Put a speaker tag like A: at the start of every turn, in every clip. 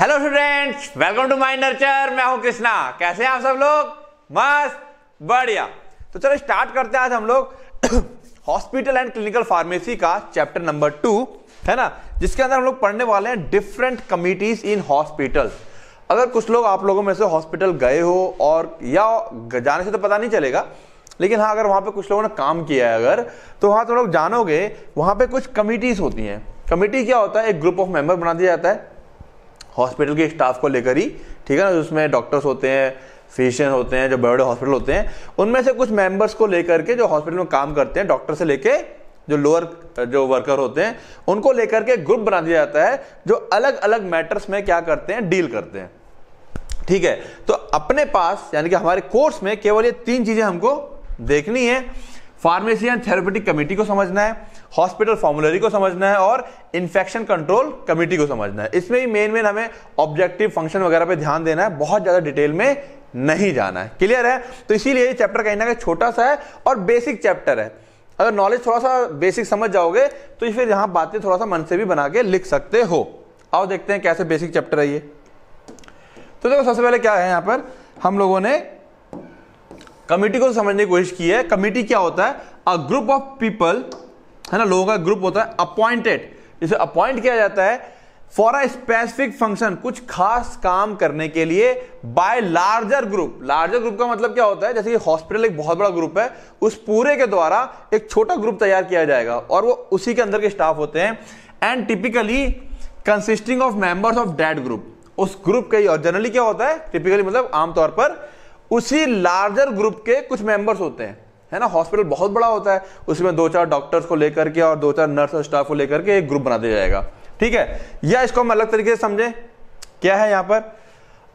A: hello students welcome to my nurture मैं हूं कृष्णा कैसे हैं आप सब लोग मस्त बढ़िया तो चलो स्टार्ट करते हैं आज हम लोग हॉस्पिटल एंड क्लिनिकल फार्मेसी का चैप्टर नंबर टू है ना जिसके अंदर हम लोग पढ़ने वाले हैं डिफरेंट कमिटीज इन हॉस्पिटल अगर कुछ लोग आप लोगों में से हॉस्पिटल गए हो और या जाने से तो पता नहीं चलेगा लेकिन हाँ अगर वहाँ पे कुछ लोगों ने काम किया है अगर तो वहाँ तुम तो लोग जानोगे वहाँ पे कुछ कमिटीज होती हैं कमिटी क्या होता है एक ग्रुप ऑफ मेंबर बना दिया जाता है हॉस्पिटल के स्टाफ को लेकर ही ठीक है ना उसमें डॉक्टर्स होते हैं फिजिशियन होते हैं जो बड़े बड़े हॉस्पिटल होते हैं उनमें से कुछ मेंबर्स को लेकर के जो हॉस्पिटल में काम करते हैं डॉक्टर से लेके जो लोअर जो वर्कर होते हैं उनको लेकर के ग्रुप बना दिया जाता है जो अलग अलग मैटर्स में क्या करते हैं डील करते हैं ठीक है तो अपने पास यानी कि हमारे कोर्स में केवल ये तीन चीजें हमको देखनी है फार्मेसी एंड थेरेपेटिक कमेटी को समझना है हॉस्पिटल फॉर्मुलरी को समझना है और इन्फेक्शन कंट्रोल कमिटी को समझना है इसमें ही मेन मेन हमें ऑब्जेक्टिव फंक्शन वगैरह पे ध्यान देना है बहुत ज़्यादा डिटेल में नहीं जाना है क्लियर है तो इसीलिए ये चैप्टर कहीं ना कहीं छोटा सा है और बेसिक चैप्टर है अगर नॉलेज थोड़ा सा बेसिक समझ जाओगे तो फिर यहां बातें थोड़ा सा मन से भी बना के लिख सकते हो आओ देखते हैं कैसे बेसिक चैप्टर है ये तो देखो सबसे पहले क्या है यहां पर हम लोगों ने कमिटी को समझने की कोशिश की है कमिटी क्या होता है अ ग्रुप ऑफ पीपल है ना लोगों का ग्रुप होता है अपॉइंटेड जिसे अपॉइंट किया जाता है फॉर अ स्पेसिफिक फंक्शन कुछ खास काम करने के लिए by larger group larger group का मतलब क्या होता है जैसे कि हॉस्पिटल एक बहुत बड़ा ग्रुप है उस पूरे के द्वारा एक छोटा ग्रुप तैयार किया जाएगा और वो उसी के अंदर के स्टाफ होते हैं and typically consisting of members of that group उस ग्रुप के और जनरली क्या होता है टिपिकली मतलब आमतौर पर उसी लार्जर ग्रुप के कुछ मेंबर्स होते हैं है ना हॉस्पिटल बहुत बड़ा होता है उसमें दो चार डॉक्टर्स को लेकर के और दो चार नर्स और स्टाफ को लेकर के एक ग्रुप बना दिया जाएगा ठीक है या इसको हम अलग तरीके से समझे क्या है यहां पर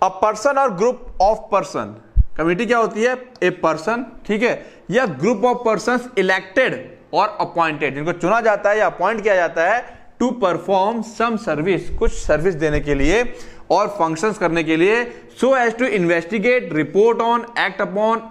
A: अ पर्सन और ग्रुप ऑफ पर्सन कमिटी क्या होती है ए पर्सन ठीक है या ग्रुप ऑफ पर्सन इलेक्टेड और अपॉइंटेड जिनको चुना जाता है या अपॉइंट किया जाता है टू परफॉर्म सम सर्विस कुछ सर्विस देने के लिए और फंक्शंस करने के लिए so as to investigate report on act upon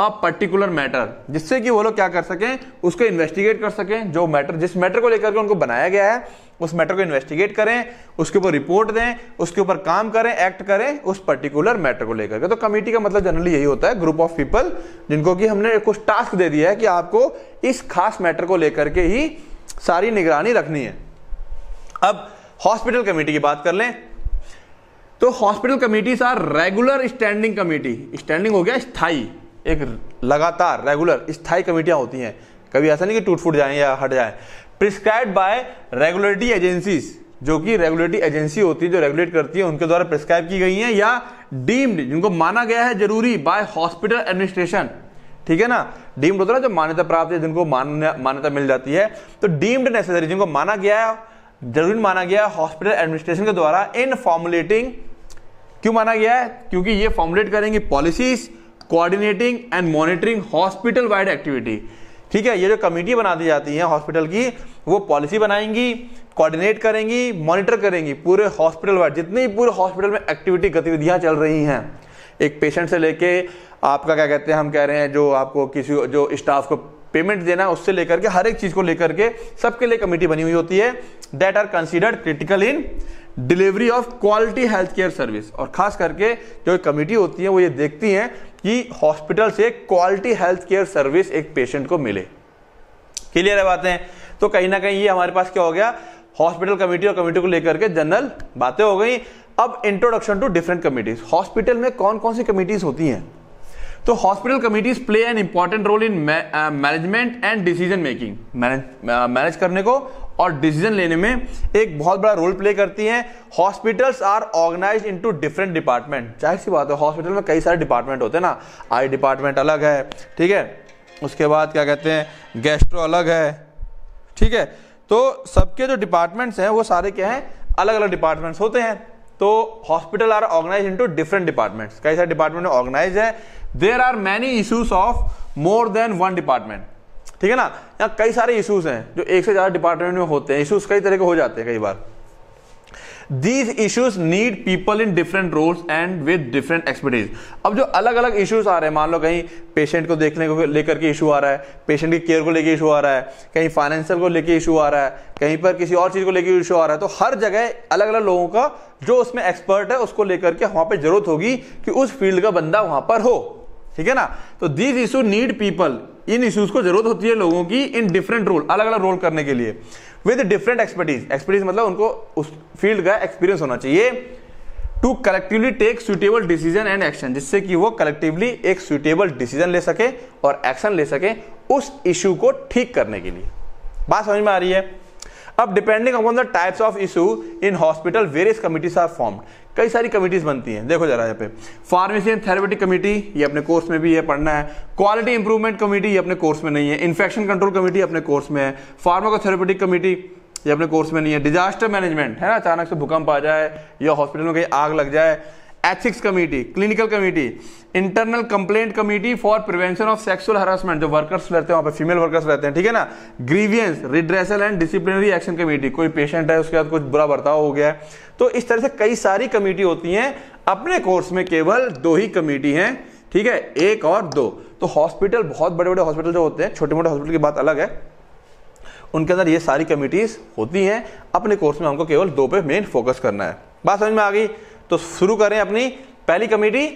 A: a particular matter जिससे कि वो लोग क्या कर सकें उसको इन्वेस्टिगेट कर सकें जो मैटर जिस मैटर को लेकर के उनको बनाया गया है उस मैटर को इन्वेस्टिगेट करें उसके ऊपर रिपोर्ट दें उसके ऊपर काम करें एक्ट करें उस पर्टिकुलर मैटर को लेकर के तो कमेटी का मतलब जनरली यही होता है ग्रुप ऑफ पीपल जिनको कि हमने कुछ टास्क दे दिया है कि आपको इस खास मैटर को लेकर के ही सारी निगरानी रखनी है अब हॉस्पिटल कमेटी की बात कर लें तो hospital committees are regular standing committee standing हो गया स्थाई एक लगातार रेगुलर स्थायी कमेटियां होती हैं कभी ऐसा नहीं कि टूट फूट जाए या हट जाए प्रिस्क्राइब बाय रेगुलेटरी एजेंसीज जो कि रेगुलेटरी एजेंसी होती है जो रेगुलेट करती है उनके द्वारा प्रिस्क्राइब की गई हैं या डीम्ड जिनको माना गया है जरूरी बाय हॉस्पिटल एडमिनिस्ट्रेशन ठीक है ना डीम्ड होता है ना जो मान्यता प्राप्त है जिनको मान्यता मिल जाती है तो डीम्ड नेसेसरी जिनको माना गया है जरूरी माना गया है हॉस्पिटल एडमिनिस्ट्रेशन के द्वारा इन फॉर्मुलेटिंग क्यों माना गया है क्योंकि ये फॉर्मुलेट करेंगे policies coordinating and monitoring hospital wide activity ठीक है ये जो कमेटी बना दी जाती है हॉस्पिटल की वो पॉलिसी बनाएंगी कोऑर्डिनेट करेंगी मॉनिटर करेंगी पूरे हॉस्पिटल वाइड जितनी पूरे हॉस्पिटल में एक्टिविटी गतिविधियाँ चल रही हैं एक पेशेंट से लेके आपका क्या कहते हैं हम कह रहे हैं जो आपको किसी जो स्टाफ को पेमेंट देना है उससे लेकर के हर एक चीज़ को लेकर के सबके लिए कमेटी बनी हुई होती है that are considered critical in delivery of quality health care service और खास करके जो कमेटी होती है वो ये देखती हैं कि हॉस्पिटल से क्वालिटी हेल्थ केयर सर्विस एक पेशेंट को मिले क्लियर है बातें तो कहीं ना कहीं ये हमारे पास क्या हो गया हॉस्पिटल कमेटी और कमेटी को लेकर के जनरल बातें हो गई अब introduction to different committees hospital में कौन कौन सी कमेटीज होती हैं तो hospital committees play an important role in management and decision making manage करने को और डिसीजन लेने में एक बहुत बड़ा रोल प्ले करती हैं hospitals are organize into different department जाहिर सी बात है हॉस्पिटल में कई सारे डिपार्टमेंट होते हैं ना आई डिपार्टमेंट अलग है ठीक है उसके बाद क्या कहते हैं गैस्ट्रो अलग है ठीक है तो सबके जो डिपार्टमेंट्स हैं वो सारे क्या हैं अलग अलग डिपार्टमेंट्स होते हैं तो hospital are organize into different departments कई सारे डिपार्टमेंट ऑर्गेनाइज है there are many issues of more than one department ठीक है ना यहाँ कई सारे इशूज हैं जो एक से ज़्यादा डिपार्टमेंट में होते हैं इशूज कई तरह के हो जाते हैं कई बार these issues need people in different roles and with different expertise अब जो अलग अलग इशूज आ रहे हैं मान लो कहीं पेशेंट को देखने को लेकर के इशू आ रहा है पेशेंट की केयर को लेकर इशू आ रहा है कहीं फाइनेंशियल को लेकर इशू आ रहा है कहीं पर किसी और चीज़ को लेकर इशू आ रहा है तो हर जगह अलग अलग लोगों का जो उसमें एक्सपर्ट है उसको लेकर के वहां पर जरूरत होगी कि उस फील्ड का बंदा वहां पर हो ठीक है ना तो these issue need people in issues को जरूरत होती है लोगों की इन डिफरेंट रोल अलग अलग रोल करने के लिए विद डिफरेंट एक्सपर्टीज एक्सपर्टीज मतलब उनको उस फील्ड का एक्सपीरियंस होना चाहिए to collectively take suitable decision and action जिससे कि वो कलेक्टिवली एक सुटेबल डिसीजन ले सके और एक्शन ले सके उस इशू को ठीक करने के लिए बात समझ में आ रही है अब depending upon the types of issue in hospital various committees are form कई सारी कमिटीज बनती हैं देखो जरा यहाँ पे फार्मेसी एंड थेरेपेटिक कमेटी ये अपने कोर्स में भी है पढ़ना है क्वालिटी इंप्रूवमेंट कमेटी ये अपने कोर्स में नहीं है इन्फेक्शन कंट्रोल कमेटी अपने कोर्स में है फार्माकोथेरेपेटिक कमेटी ये अपने कोर्स में नहीं है डिजास्टर मैनेजमेंट है ना अचानक से भूकंप आ जाए या हॉस्पिटल में कहीं आग लग जाए ethics committee clinical committee internal complaint committee for prevention of sexual harassment जो वर्कर्स रहते हैं वहां पे फीमेल वर्कर्स रहते हैं ठीक है ना grievance redressal and disciplinary action committee कोई पेशेंट है उसके बाद कुछ बुरा बर्ताव हो गया है तो इस तरह से कई सारी कमेटी होती हैं अपने कोर्स में केवल दो ही कमेटी हैं ठीक है एक और दो तो हॉस्पिटल बहुत बड़े बड़े हॉस्पिटल जो होते हैं छोटे मोटे हॉस्पिटल की बात अलग है उनके अंदर ये सारी कमिटीज होती हैं अपने कोर्स में हमको केवल दो पे मेन फोकस करना है बात समझ में आ गई तो शुरू करें अपनी पहली committee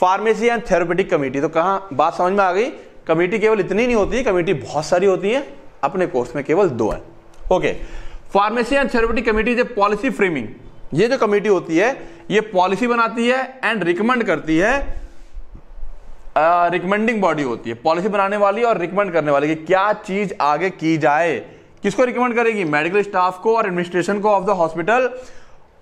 A: pharmacy and therapeutic committee तो कहा बात समझ में आ गई कमेटी केवल इतनी नहीं होती है कमेटी बहुत सारी होती है अपने कोर्स में केवल दो है okay pharmacy and therapeutic committee जो पॉलिसी फ्रेमिंग ये जो कमेटी होती है ये पॉलिसी बनाती है एंड रिकमेंड करती है रिकमेंडिंग बॉडी होती है पॉलिसी बनाने वाली और रिकमेंड करने वाली कि क्या चीज आगे की जाए किसको रिकमेंड करेगी मेडिकल स्टाफ को और एडमिनिस्ट्रेशन को of the hospital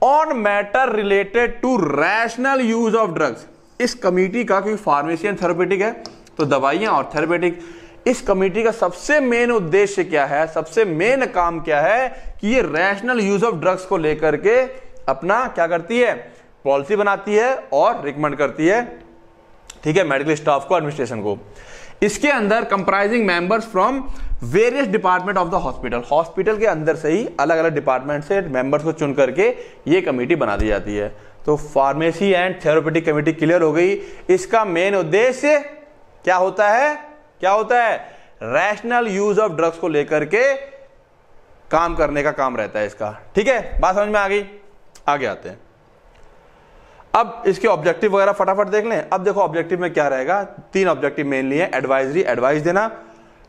A: on matter related to rational use of drugs इस कमेटी का क्योंकि फार्मेसी एंड थेरोपेटिक है तो दवाइयाँ और थेरोपेटिक इस कमेटी का सबसे मेन उद्देश्य क्या है सबसे मेन काम क्या है कि ये रैशनल यूज ऑफ ड्रग्स को लेकर के अपना क्या करती है पॉलिसी बनाती है और रिकमेंड करती है ठीक है मेडिकल स्टाफ को एडमिनिस्ट्रेशन को इसके अंदर comprising members from various department of the hospital hospital के अंदर से ही अलग अलग डिपार्टमेंट से मेंबर्स को चुन करके ये कमेटी बना दी जाती है तो pharmacy and therapeutic committee clear हो गई इसका मेन उद्देश्य क्या होता है क्या होता है रैशनल यूज ऑफ ड्रग्स को लेकर के काम करने का काम रहता है इसका ठीक है बात समझ में आ गई आगे आते हैं अब इसके ऑब्जेक्टिव वगैरह फटाफट देख लें अब देखो ऑब्जेक्टिव में क्या रहेगा तीन ऑब्जेक्टिव मेनली है एडवाइजरी एडवाइस देना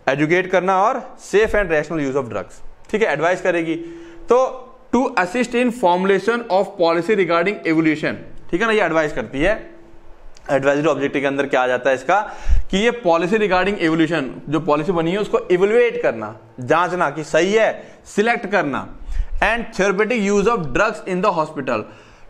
A: एजुकेट करना और safe and rational use of drugs ठीक है एडवाइस करेगी तो to assist in formulation of policy regarding evolution ठीक है ना ये एडवाइस करती है एडवाइजरी ऑब्जेक्टिव के अंदर क्या आ जाता है इसका कि ये पॉलिसी रिगार्डिंग एवोल्यूशन जो पॉलिसी बनी है उसको इवेल्युएट करना जांचना कि सही है सिलेक्ट करना and therapeutic use of drugs in the hospital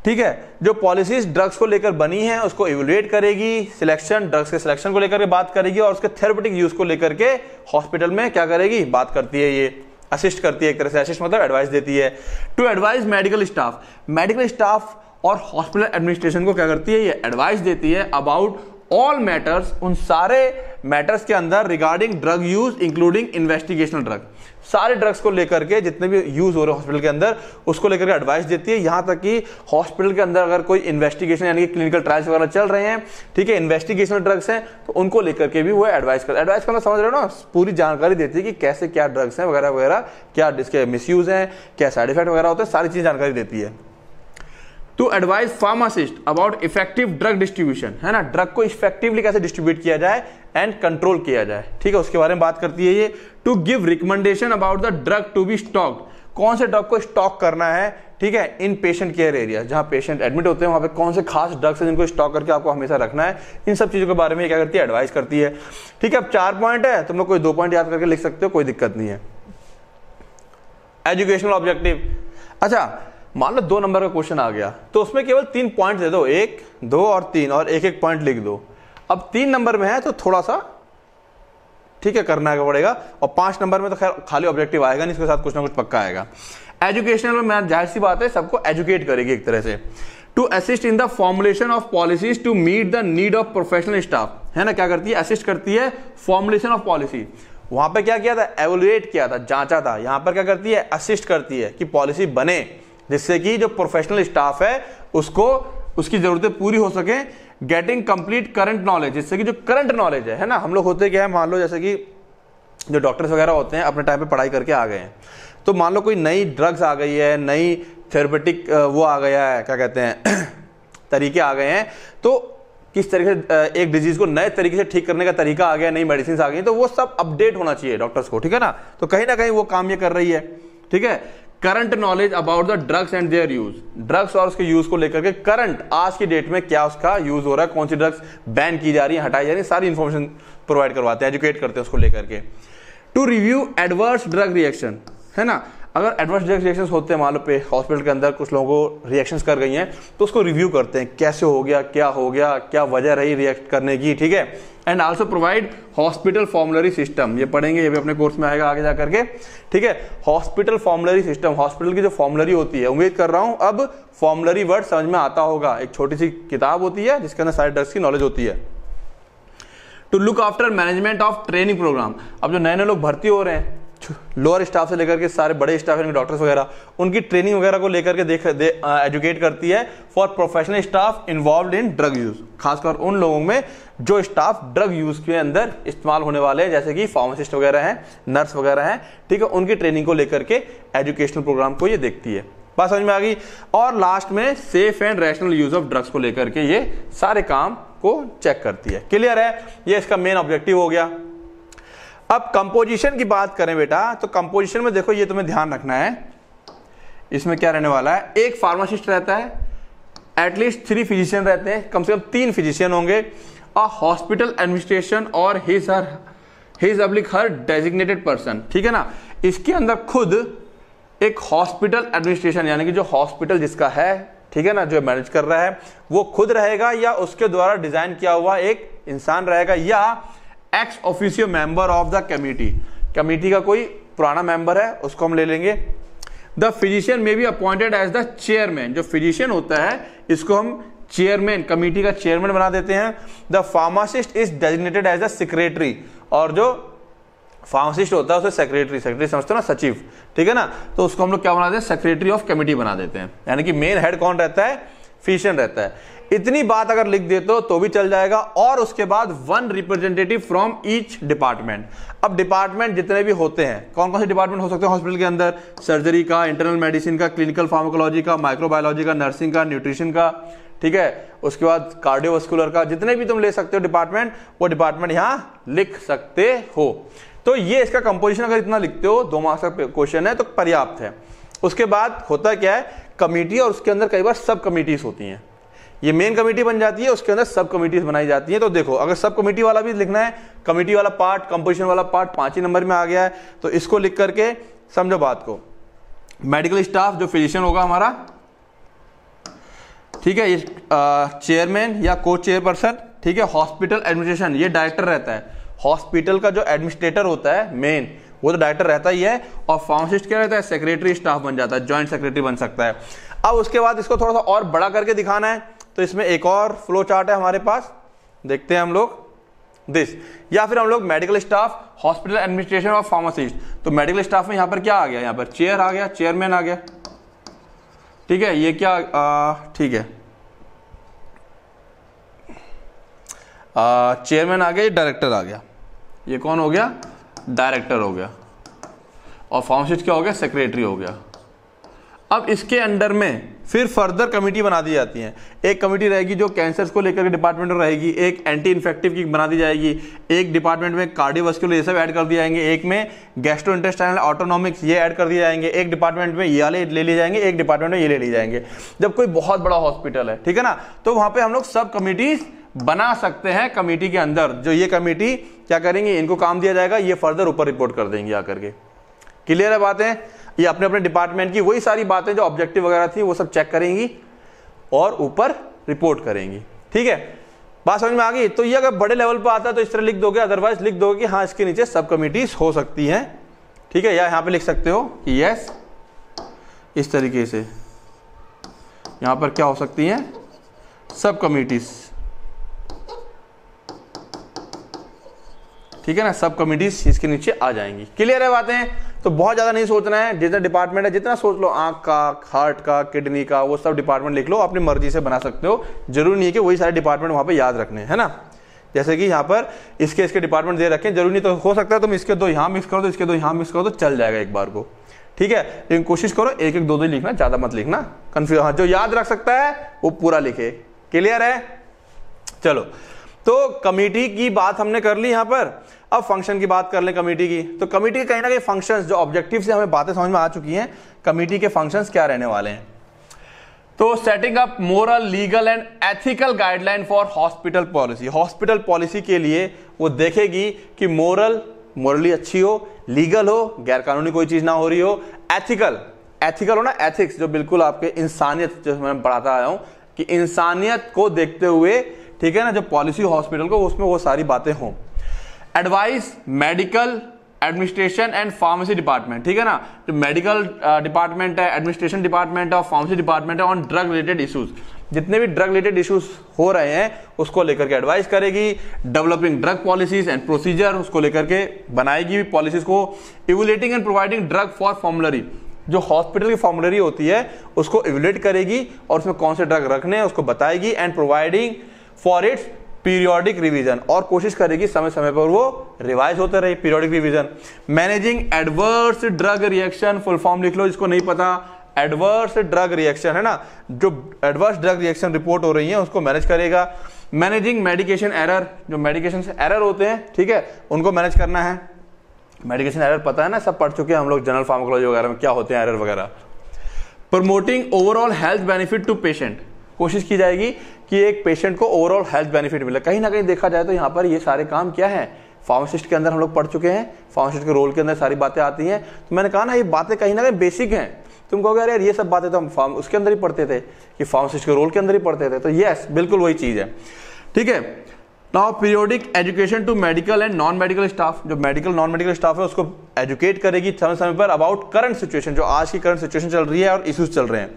A: ठीक है जो पॉलिसीज ड्रग्स को लेकर बनी है उसको इवेल्युएट करेगी सिलेक्शन ड्रग्स के सिलेक्शन को लेकर बात करेगी और उसके थेरोपेटिक यूज को लेकर के हॉस्पिटल में क्या करेगी बात करती है ये असिस्ट करती है एक तरह से असिस्ट मतलब एडवाइस देती है to advice medical staff medical staff और हॉस्पिटल एडमिनिस्ट्रेशन को क्या करती है ये एडवाइस देती है अबाउट ऑल मैटर्स उन सारे मैटर्स के अंदर regarding drug use including investigational drug सारे ड्रग्स को लेकर के जितने भी यूज हो रहे हॉस्पिटल के अंदर उसको लेकर के एडवाइस देती है यहां तक कि हॉस्पिटल के अंदर अगर कोई इन्वेस्टिगेशन यानी कि क्लिनिकल ट्रायल्स वगैरह चल रहे हैं ठीक है इन्वेस्टिगेशनल ड्रग्स हैं तो उनको लेकर के भी वो एडवाइस कर एडवाइस करना समझ रहे हो ना पूरी जानकारी देती है कि कैसे क्या ड्रग्स हैं वगैरह वगैरह क्या इसके मिस हैं क्या साइड इफेक्ट वगैरह होते हैं सारी चीज जानकारी देती है to advise pharmacist about effective drug distribution है ना ड्रग को इफेक्टिवली कैसे डिस्ट्रीब्यूट किया जाए एंड कंट्रोल किया जाए ठीक है उसके बारे में बात करती है ये to give recommendation about the drug to be stock कौन से ड्रग को स्टॉक करना है ठीक है इन पेशेंट केयर एरिया जहां पेशेंट एडमिट होते हैं वहां पे कौन से खास ड्रग्स हैं जिनको स्टॉक करके आपको हमेशा रखना है इन सब चीज़ों के बारे में क्या करती है एडवाइस करती है ठीक है अब चार पॉइंट है तुम लोग कोई दो पॉइंट याद करके लिख सकते हो कोई दिक्कत नहीं है एजुकेशनल ऑब्जेक्टिव अच्छा मान लो दो नंबर का क्वेश्चन आ गया तो उसमें केवल तीन पॉइंट दे दो एक दो और तीन और एक एक पॉइंट लिख दो अब तीन नंबर में है तो थोड़ा सा ठीक है करना पड़ेगा और पांच नंबर में तो खैर खाली ऑब्जेक्टिव आएगा नहीं इसके साथ कुछ ना कुछ पक्का आएगा एजुकेशनल में जाहिर सी बात है सबको एजुकेट करेगी एक तरह से to assist in the formulation of policies to meet the need of professional staff है ना क्या करती है असिस्ट करती है फॉर्मुलेशन ऑफ पॉलिसी वहां पर क्या किया था एवोलेट किया था जांचा था यहां पर क्या करती है असिस्ट करती है कि पॉलिसी बने जिससे कि जो प्रोफेशनल स्टाफ है उसको उसकी ज़रूरतें पूरी हो सके गेटिंग कंप्लीट करंट नॉलेज जिससे कि जो करंट नॉलेज है है ना हम लोग होते क्या है मान लो जैसे कि जो डॉक्टर्स वगैरह होते हैं अपने टाइम पे पढ़ाई करके आ गए हैं तो मान लो कोई नई ड्रग्स आ गई है नई थेरेपेटिक वो आ गया है क्या कहते हैं तरीके आ गए हैं तो किस तरीके से एक डिजीज को नए तरीके से ठीक करने का तरीका आ गया नई मेडिसिन आ गई तो वो सब अपडेट होना चाहिए डॉक्टर्स को ठीक है ना तो कहीं ना कहीं वो काम ये कर रही है ठीक है current knowledge about the drugs and their use drugs और उसके यूज को लेकर के करंट आज की डेट में क्या उसका यूज हो रहा है कौन सी ड्रग्स बैन की जा रही है हटाई जा रही है सारी इंफॉर्मेशन प्रोवाइड करवाते हैं एजुकेट करते हैं उसको लेकर के to review adverse drug reaction है ना अगर एडवर्स रिएक्शन होते हैं मान लो पे हॉस्पिटल के अंदर कुछ लोगों को रिएक्शन कर गई हैं तो उसको रिव्यू करते हैं कैसे हो गया क्या हो गया क्या वजह रही रिएक्ट करने की ठीक है and also provide hospital formulary system ये पढ़ेंगे ये भी अपने कोर्स में आएगा आगे जा करके ठीक है हॉस्पिटल फॉर्मुलरी सिस्टम हॉस्पिटल की जो फॉर्मुलरी होती है उम्मीद कर रहा हूँ अब फॉर्मुलरी वर्ड समझ में आता होगा एक छोटी सी किताब होती है जिसके अंदर सारे ड्रग्स की नॉलेज होती है to look after management of training programme अब जो नए नए लोग भर्ती हो रहे हैं लोअर स्टाफ से लेकर के सारे बड़े स्टाफ यानी डॉक्टर्स वगैरह उनकी ट्रेनिंग वगैरह को लेकर के देख दे, एजुकेट करती है for professional staff involve in drug use खासकर उन लोगों में जो स्टाफ ड्रग यूज़ के अंदर इस्तेमाल होने वाले हैं जैसे कि फार्मासिस्ट वगैरह हैं नर्स वगैरह हैं ठीक है उनकी ट्रेनिंग को लेकर के एजुकेशनल प्रोग्राम को ये देखती है बात समझ में आ गई और लास्ट में safe and rational use of drugs को लेकर के ये सारे काम को चेक करती है क्लियर है ये इसका मेन ऑब्जेक्टिव हो गया अब कंपोजिशन की बात करें बेटा तो कंपोजिशन में देखो ये तुम्हें ध्यान रखना है इसमें क्या रहने वाला है एक फार्मासिस्ट रहता है एटलीस्ट थ्री फिजिशियन रहते हैं कम से कम तीन फिजिशियन होंगे अ हॉस्पिटल एडमिनिस्ट्रेशन और his her his oblique her designated person ठीक है ना इसके अंदर खुद एक हॉस्पिटल एडमिनिस्ट्रेशन यानी कि जो हॉस्पिटल जिसका है ठीक है ना जो मैनेज कर रहा है वो खुद रहेगा या उसके द्वारा डिजाइन किया हुआ एक इंसान रहेगा या ex officio member of the committee committee का कोई पुराना मेंबर है उसको हम ले लेंगे the physician may be appointed as the chairman जो फिजिशियन होता है इसको हम चेयरमैन कमेटी का चेयरमैन बना देते हैं the pharmacist is designated as the secretary और जो फार्मासिस्ट होता है उसे सेक्रेटरी सेक्रेटरी समझते हो ना सचिव ठीक है ना तो उसको हम लोग क्या बना देते हैं सेक्रेटरी ऑफ कमेटी बना देते हैं यानी कि मेन हेड कौन रहता है फिजिशियन रहता है इतनी बात अगर लिख दे तो भी चल जाएगा और उसके बाद one representative from each department अब डिपार्टमेंट जितने भी होते हैं कौन कौन से डिपार्टमेंट हो सकते हैं हॉस्पिटल के अंदर सर्जरी का इंटरनल मेडिसिन का क्लिनिकल फार्माकोलॉजी का माइक्रोबायोलॉजी का नर्सिंग का न्यूट्रिशन का ठीक है उसके बाद कार्डियोवास्कुलर का जितने भी तुम ले सकते हो डिपार्टमेंट वो डिपार्टमेंट यहाँ लिख सकते हो तो ये इसका कंपोजिशन अगर इतना लिखते हो दो मार्क्स का क्वेश्चन है तो पर्याप्त है उसके बाद होता क्या है कमेटी और उसके अंदर कई बार सब कमेटीज होती हैं ये मेन कमेटी बन जाती है उसके अंदर सब कमेटीज बनाई जाती है तो देखो अगर सब कमेटी वाला भी लिखना है कमेटी वाला पार्ट कंपोजिशन वाला पार्ट पांच ही नंबर में आ गया है तो इसको लिख करके समझो बात को मेडिकल स्टाफ जो फिजिशियन होगा हमारा ठीक है ये चेयरमैन या को चेयरपर्सन ठीक है हॉस्पिटल एडमिनिस्ट्रेशन ये डायरेक्टर रहता है हॉस्पिटल का जो एडमिनिस्ट्रेटर होता है मेन वो तो डायरेक्टर रहता ही है और फार्मासिस्ट क्या रहता है सेक्रेटरी स्टाफ बन जाता है ज्वाइंट सेक्रेटरी बन सकता है अब उसके बाद इसको थोड़ा सा और बड़ा करके दिखाना है तो इसमें एक और फ्लो चार्ट है हमारे पास देखते हैं हम लोग दिस या फिर हम लोग मेडिकल स्टाफ हॉस्पिटल एडमिनिस्ट्रेशन और फार्मासिस्ट तो मेडिकल स्टाफ में यहां पर क्या आ गया यहां पर चेयर आ गया चेयरमैन आ गया ठीक है ये क्या ठीक है चेयरमैन आ गया ये डायरेक्टर आ गया ये कौन हो गया डायरेक्टर हो गया और फार्मासिस्ट क्या हो गया सेक्रेटरी हो गया अब इसके अंडर में फिर फर्दर कमेटी बना दी जाती है एक कमेटी रहेगी जो कैंसर को लेकर के डिपार्टमेंट में रहेगी एक एंटी इन्फेक्टिव की बना दी जाएगी एक डिपार्टमेंट में कार्डियोवास्कुलर ये सब ऐड कर दिए जाएंगे एक में गैस्ट्रो इंटेस्टाइनल ऑटोनॉमिक्स ये ऐड कर दिए जाएंगे एक डिपार्टमेंट में ये वाले ले लिए जाएंगे एक डिपार्टमेंट में ये ले लिए जाएंगे जब कोई बहुत बड़ा हॉस्पिटल है ठीक है ना तो वहां पर हम लोग सब कमेटीज बना सकते हैं कमेटी के अंदर जो ये कमेटी क्या करेंगे इनको काम दिया जाएगा ये फर्दर ऊपर रिपोर्ट कर देंगे आकर के क्लियर है बातें ये अपने अपने डिपार्टमेंट की वही सारी बातें जो ऑब्जेक्टिव वगैरह थी वो सब चेक करेंगी और ऊपर रिपोर्ट करेंगी ठीक है बात समझ में आ गई तो ये अगर बड़े लेवल पर आता है तो इस तरह लिख दोगे अदरवाइज लिख दोगे कि हाँ इसके नीचे सब कमिटीज हो सकती हैं ठीक है या यहाँ पे लिख सकते हो कि यस इस तरीके से यहाँ पर क्या हो सकती हैं सब कमिटीज ठीक है ना सब कमिटीज इसके नीचे आ जाएंगी क्लियर है बातें तो बहुत ज़्यादा नहीं सोचना है जितना डिपार्टमेंट है जितना सोच लो आंख का हार्ट का किडनी का वो सब डिपार्टमेंट लिख लो अपनी मर्जी से बना सकते हो जरूरी नहीं है कि वही सारे डिपार्टमेंट वहां पर याद रखने है ना जैसे कि यहाँ पर इसके इसके डिपार्टमेंट दे रखें जरूरी नहीं तो हो सकता है तुम इसके दो यहाँ मिक्स करो तो इसके दो यहाँ मिक्स करो तो चल जाएगा एक बार को ठीक है लेकिन कोशिश करो एक एक दो दो लिखना ज़्यादा मत लिखना कन्फ्यूज हाँ जो याद रख सकता है वो पूरा लिखे क्लियर है चलो तो कमेटी की बात हमने कर ली यहाँ पर अब फंक्शन की बात कर ले कमेटी की तो कमेटी के कहीं ना कहीं फंक्शन जो ऑब्जेक्टिव से हमें बातें समझ में आ चुकी हैं कमेटी के फंक्शन क्या रहने वाले हैं तो setting up moral legal and ethical guideline for hospital policy hospital policy के लिए वो देखेगी कि मोरल मोरली अच्छी हो लीगल हो गैर कानूनी कोई चीज़ ना हो रही हो एथिकल एथिकल हो ना एथिक्स जो बिल्कुल आपके इंसानियत जो मैं पढ़ाता आया हूं कि इंसानियत को देखते हुए ठीक है ना जो पॉलिसी हॉस्पिटल को उसमें वो सारी बातें हों advice medical administration and pharmacy department ठीक है ना तो मेडिकल डिपार्टमेंट है एडमिनिस्ट्रेशन डिपार्टमेंट है और फार्मेसी डिपार्टमेंट है ऑन ड्रग रिलेटेड इश्यूज जितने भी ड्रग रिलेटेड इश्यूज हो रहे हैं उसको लेकर के एडवाइस करेगी developing drug policies and procedure उसको लेकर के बनाएगी पॉलिसीज को evaluating and providing drug for formulary जो हॉस्पिटल की फॉर्मुलरी होती है उसको इवोलेट करेगी और उसमें कौन से ड्रग रखने हैं उसको बताएगी and providing for its periodic revision और कोशिश करेगी समय समय पर वो रिवाइज होते रहे periodic revision managing adverse drug reaction full form लिख लो जिसको नहीं पता एडवर्स ड्रग रिएक्शन है ना जो एडवर्स ड्रग रिएक्शन रिपोर्ट हो रही है उसको मैनेज करेगा मैनेजिंग मेडिकेशन एरर जो मेडिकेशन एरर होते हैं ठीक है उनको मैनेज करना है मेडिकेशन एरर पता है ना सब पढ़ चुके हैं हम लोग जनरल फार्मोकोलॉजी वगैरह में क्या होते हैं एरर वगैरह promoting overall health benefit to patient कोशिश की जाएगी कि एक पेशेंट को ओवरऑल हेल्थ बेनिफिट मिले कहीं ना कहीं देखा जाए तो यहाँ पर ये सारे काम क्या है फार्मासिस्ट के अंदर हम लोग पढ़ चुके हैं फार्मासिस्ट के रोल के अंदर सारी बातें आती हैं तो मैंने कहा ना ये बातें कहीं ना कहीं बेसिक हैं तुम कहोगे अरे यार ये सब बातें तो हम फार्म उसके अंदर ही पढ़ते थे कि फार्मासिस्ट के रोल के अंदर ही पढ़ते थे तो यस बिल्कुल वही चीज़ है ठीक है now periodic education to medical and non medical staff जो मेडिकल नॉन मेडिकल स्टाफ है उसको एजुकेट करेगी समय समय पर अबाउट करंट सिचुएशन जो आज की करंट सिचुएशन चल रही है और इश्यूज चल रहे हैं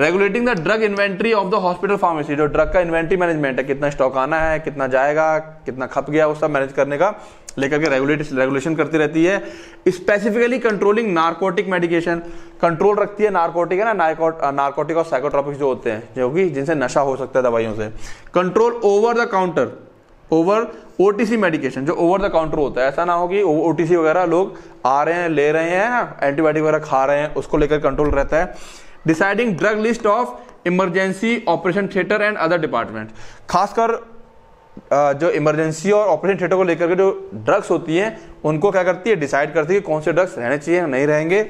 A: regulating the drug inventory of the hospital pharmacy जो ड्रग का इन्वेंट्री मैनेजमेंट है कितना स्टॉक आना है कितना जाएगा कितना खप गया वो सब मैनेज करने का लेकर के रेगुलेट रेगुलेशन करती रहती है specifically controlling narcotic medication control रखती है नार्कोटिक है ना नार्कोट नार्कोटिक और साइकोट्रॉपिक्स जो होते हैं जो कि जिनसे नशा हो सकता है दवाइयों से control over the counter over oh medication जो ओवर द काउंटर होता है ऐसा ना हो कि ओ वगैरह लोग आ रहे हैं ले रहे हैं ना एंटीबायोटिक वगैरह खा रहे हैं उसको लेकर कंट्रोल रहता है deciding drug list of emergency operation theatre and other department खासकर जो इमरजेंसी और ऑपरेशन थिएटर को लेकर के जो ड्रग्स होती हैं उनको क्या करती है डिसाइड करती है कौन से ड्रग्स रहने चाहिए नहीं रहेंगे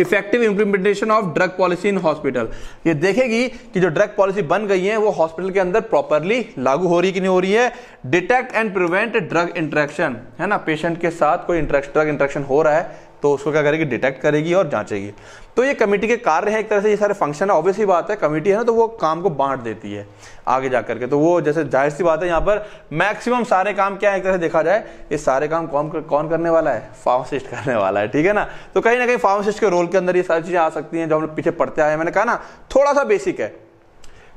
A: effective implementation of drug policy in hospital ये देखेगी कि जो ड्रग पॉलिसी बन गई है वो हॉस्पिटल के अंदर प्रॉपरली लागू हो रही कि नहीं हो रही है detect and prevent drug interaction है ना पेशेंट के साथ कोई ड्रग इंट्रैक्शन हो रहा है तो उसको क्या करेगी डिटेक्ट करेगी और जांचेगी तो ये कमेटी के कार्य है एक तरह से ये सारे फंक्शन है ऑब्वियसली बात है कमेटी है ना तो वो काम को बांट देती है आगे जा करके तो वो जैसे जाहिर सी बात है यहाँ पर मैक्सिमम सारे काम क्या है एक तरह से देखा जाए ये सारे काम कौन कौन करने वाला है फार्मासिस्ट करने वाला है ठीक है ना तो कहीं ना कहीं फार्मासिस्ट के रोल के अंदर ये सारी चीज़ें आ सकती हैं जो हम पीछे पढ़ते आए मैंने कहा ना थोड़ा सा बेसिक है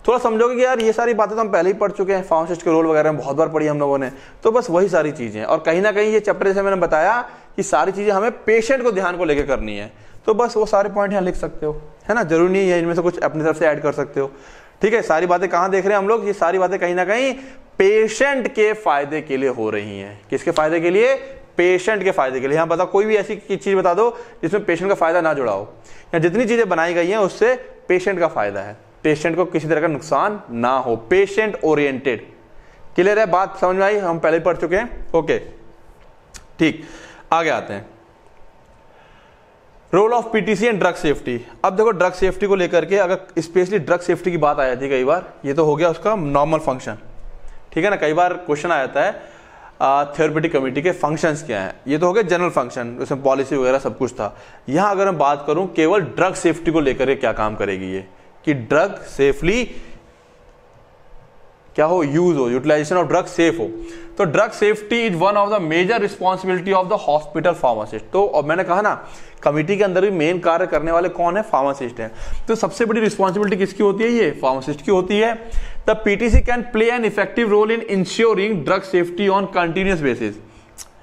A: थोड़ा समझोगे कि यार ये सारी बातें तो हम पहले ही पढ़ चुके हैं फार्मासिस्ट के रोल वगैरह में बहुत बार पढ़ी हम लोगों ने तो बस वही सारी चीज़ें और कहीं ना कहीं ये चैप्टर जैसे मैंने बताया ये सारी चीज़ें हमें पेशेंट को ध्यान को लेकर करनी है तो बस वो सारे पॉइंट यहाँ लिख सकते हो है ना जरूरी नहीं है इनमें से कुछ अपनी तरफ से ऐड कर सकते हो ठीक है सारी बातें कहाँ देख रहे हैं हम लोग ये सारी बातें कहीं ना कहीं पेशेंट के फायदे के लिए हो रही हैं किसके फायदे के लिए पेशेंट के फायदे के लिए यहाँ बताओ कोई भी ऐसी चीज़ बता दो जिसमें पेशेंट का फायदा ना जुड़ा हो या जितनी चीज़ें बनाई गई हैं उससे पेशेंट का फायदा है पेशेंट को किसी तरह का नुकसान ना हो पेशेंट ओरिएंटेड क्लियर है बात समझ में आई हम पहले पढ़ चुके हैं ओके ठीक आगे आते हैं role of PTC and drug safety अब देखो ड्रग सेफ्टी को लेकर के अगर स्पेशली ड्रग सेफ्टी की बात आ जाती है कई बार ये तो हो गया उसका नॉर्मल फंक्शन ठीक है ना कई बार क्वेश्चन आ जाता है थेरोपेटिक कमेटी के फंक्शंस क्या हैं ये तो हो गया जनरल फंक्शन उसमें पॉलिसी वगैरह सब कुछ था यहाँ अगर मैं बात करूँ केवल ड्रग सेफ्टी को लेकर के क्या काम करेगी ये कि ड्रग सेफली क्या हो यूज हो यूटिलाइजेशन ऑफ ड्रग सेफ हो तो drug safety is one of the major responsibility of the hospital pharmacist तो और मैंने कहा ना कमेटी के अंदर भी मेन कार्य करने वाले कौन है फार्मासिस्ट है तो सबसे बड़ी रिस्पॉन्सिबिलिटी किसकी होती है ये फार्मासिस्ट की होती है the PTC can play an effective role in ensuring drug safety on continuous basis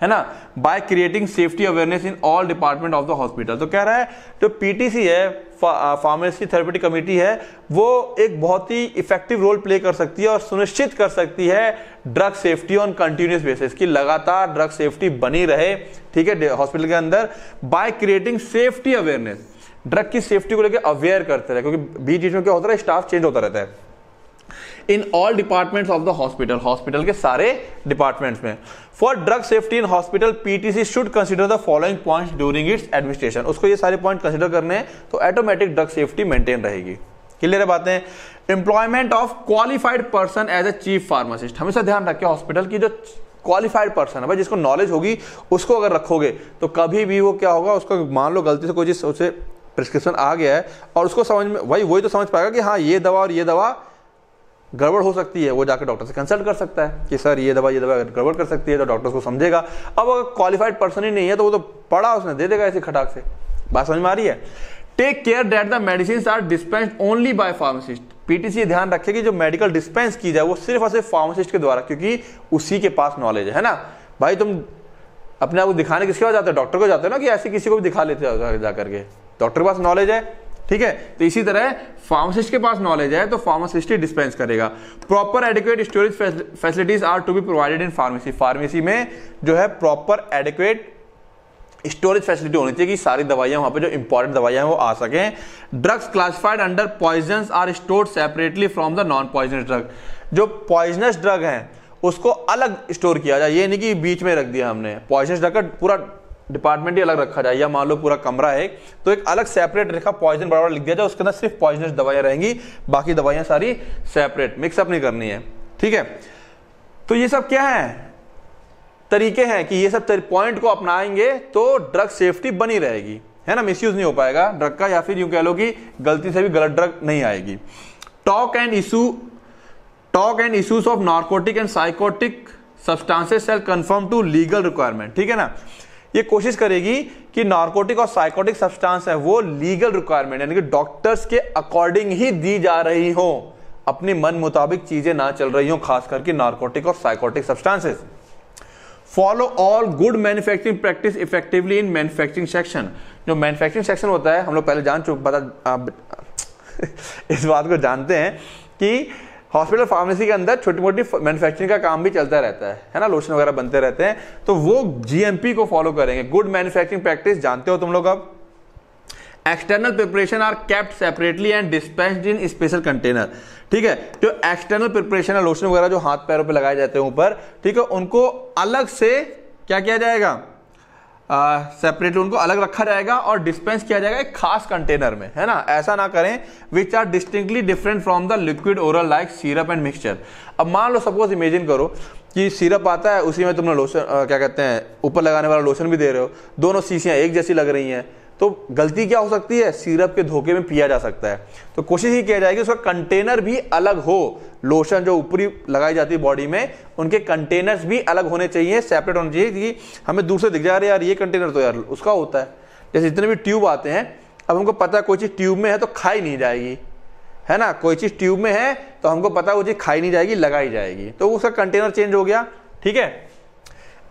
A: है ना by creating safety awareness in all department of the hospital तो कह रहा है जो तो पीटीसी है फार्मेसी थेरेपेटिक कमेटी है वो एक बहुत ही इफेक्टिव रोल प्ले कर सकती है और सुनिश्चित कर सकती है drug safety on continuous basis की लगातार ड्रग सेफ्टी बनी रहे ठीक है हॉस्पिटल के अंदर by creating safety awareness drug की सेफ्टी को लेकर अवेयर करते रहे क्योंकि बीच बीच में क्या होता है स्टाफ चेंज होता रहता है in all departments of the hospital hospital के सारे डिपार्टमेंट्स में for drug safety in hospital PTC should consider the following point during its administration उसको ये सारे पॉइंट कंसिडर करने हैं तो ऑटोमेटिक ड्रग सेफ्टी मेंटेन रहेगी क्लियर है बातें employment of qualified person as a chief pharmacist हमेशा ध्यान रखें हॉस्पिटल की जो क्वालिफाइड पर्सन है भाई जिसको नॉलेज होगी उसको अगर रखोगे तो कभी भी वो क्या होगा उसका मान लो गलती से कोई चीज उसे प्रिस्क्रिप्शन आ गया है और उसको समझ में भाई वही तो समझ पाएगा कि हाँ ये दवा और ये दवा गड़बड़ हो सकती है वो जाकर डॉक्टर से कंसल्ट कर सकता है कि सर ये दवा ये दवा गड़बड़ कर सकती है तो डॉक्टर को समझेगा अब अगर क्वालिफाइड पर्सन ही नहीं है तो वो तो पढ़ा उसने दे देगा ऐसे खटाक से बात समझ में आ रही है take care that the medicine are dispense only by pharmacist PTC ध्यान रखे कि जो मेडिकल डिस्पेंस की जाए वो सिर्फ और सिर्फ फार्मासिस्ट के द्वारा क्योंकि उसी के पास नॉलेज है ना भाई तुम अपने आप को दिखाने किसके पास जाते हो डॉक्टर को जाते हो ना कि ऐसे किसी को भी दिखा लेते हो जाकर के डॉक्टर के पास नॉलेज है ठीक है तो इसी तरह फार्मासिस्ट के पास नॉलेज है तो फार्मासिस्ट ही डिस्पेंस करेगा proper adequate storage facilities are to be provided in pharmacy pharmacy में जो है प्रॉपर एडिक्वेट स्टोरेज फैसिलिटी होनी चाहिए कि सारी दवाइयां वहां पे जो इंपॉर्टेंट दवाइयां वो आ सके drugs classified under poison are stored separately from the non poisonous drug जो पॉइजनस ड्रग है उसको अलग स्टोर किया जाए ये नहीं कि बीच में रख दिया हमने पॉइजनस ड्रग का पूरा डिपार्टमेंट ही अलग रखा जाए या मान लो पूरा कमरा है तो एक अलग सेपरेट रेखा पॉइजन बराबर लिख दिया जाए उसके अंदर सिर्फ पॉइजनस दवाइयां रहेंगी बाकी दवाइयां सारी सेपरेट मिक्सअप नहीं करनी है ठीक है तो ये सब क्या है तरीके हैं कि ये सब पॉइंट को अपनाएंगे तो ड्रग सेफ्टी बनी रहेगी है ना मिसयूज नहीं हो पाएगा ड्रग का या फिर यूं कह लो कि गलती से भी गलत ड्रग नहीं आएगी stock and issue stock and issues of narcotic and psychotic substances shall confirm to legal requirement ठीक है ना ये कोशिश करेगी कि नार्कोटिक और साइकोटिक सब्सटेंस है वो लीगल रिक्वायरमेंट यानी कि डॉक्टर्स के अकॉर्डिंग ही दी जा रही हो अपने मन मुताबिक चीजें ना चल रही हो खास करके नार्कोटिक और psychotic substances follow all good manufacturing practice effectively in manufacturing section जो मैन्युफैक्चरिंग सेक्शन होता है हम लोग पहले जान चुके इस बात को जानते हैं कि हॉस्पिटल फार्मेसी के अंदर छोटी मोटी मैन्युफैक्चरिंग का काम भी चलता रहता है है ना लोशन वगैरह बनते रहते हैं तो वो जीएमपी को फॉलो करेंगे गुड मैन्युफैक्चरिंग प्रैक्टिस जानते हो तुम लोग अब external preparation are kept separately and dispatch in special container ठीक है जो एक्सटर्नल प्रिपरेशन है लोशन वगैरह जो हाथ पैरों पे लगाए जाते हैं ऊपर ठीक है उनको अलग से क्या किया जाएगा सेपरेटली उनको अलग रखा जाएगा और डिस्पेंस किया जाएगा एक खास कंटेनर में है ना ऐसा ना करें which are distinctly different from the liquid oral like syrup and mixture अब मान लो सपोज इमेजिन करो कि सिरप आता है उसी में तुमने लोशन क्या कहते हैं ऊपर लगाने वाला लोशन भी दे रहे हो दोनों शीशियाँ एक जैसी लग रही हैं तो गलती क्या हो सकती है सीरप के धोखे में पिया जा सकता है तो कोशिश ही किया जाएगी उसका कंटेनर भी अलग हो लोशन जो ऊपरी लगाई जाती है बॉडी में उनके कंटेनर्स भी अलग होने चाहिए सेपरेट होने चाहिए कि हमें दूसरे दिख जा रहे यार ये कंटेनर तो यार उसका होता है जैसे जितने भी ट्यूब आते हैं अब हमको पता है कोई चीज़ ट्यूब में है तो खाई नहीं जाएगी है ना कोई चीज़ ट्यूब में है तो हमको पता है वो चीज़ खाई नहीं जाएगी लगाई जाएगी तो उसका कंटेनर चेंज हो गया ठीक है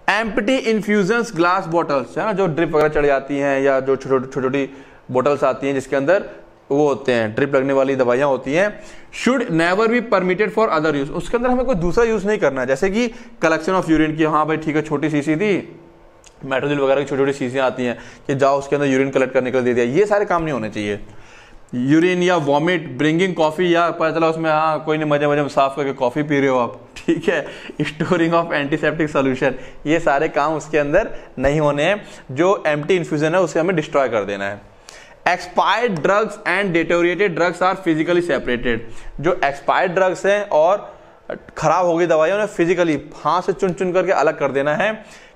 A: एम्पटी इन्फ्यूजन ग्लास बॉटल्स है ना जो ड्रिप वगैरह चढ़ जाती हैं या जो छोटी छोटी बॉटल्स आती हैं जिसके अंदर वो होते हैं ड्रिप लगने वाली दवाइयाँ होती हैं should never be permitted for other use उसके अंदर हमें कोई दूसरा यूज नहीं करना है जैसे कि कलेक्शन ऑफ यूरिन की हाँ भाई ठीक है छोटी सी थी मेट्रोजिल वगैरह की छोटी छोटी शीशियाँ आती हैं कि जाओ उसके अंदर यूरिन कलेक्ट करने के लिए दे दिया ये सारे काम नहीं होने चाहिए यूरिन या वॉमिट ब्रिंगिंग कॉफ़ी या पता चला उसमें हाँ कोई नहीं मजे मजे में साफ करके कॉफ़ी पी रहे हो आप ठीक है स्टोरिंग ऑफ एंटीसेप्टिक सोल्यूशन ये सारे काम उसके अंदर नहीं होने हैं जो एम इन्फ्यूजन है उसे हमें डिस्ट्रॉय कर देना है expired drugs and deteriorated drugs are physically separated जो एक्सपायर्ड ड्रग्स हैं और खराब हो गई दवाइयों उन्हें फिजिकली हाथ से चुन चुन करके अलग कर देना है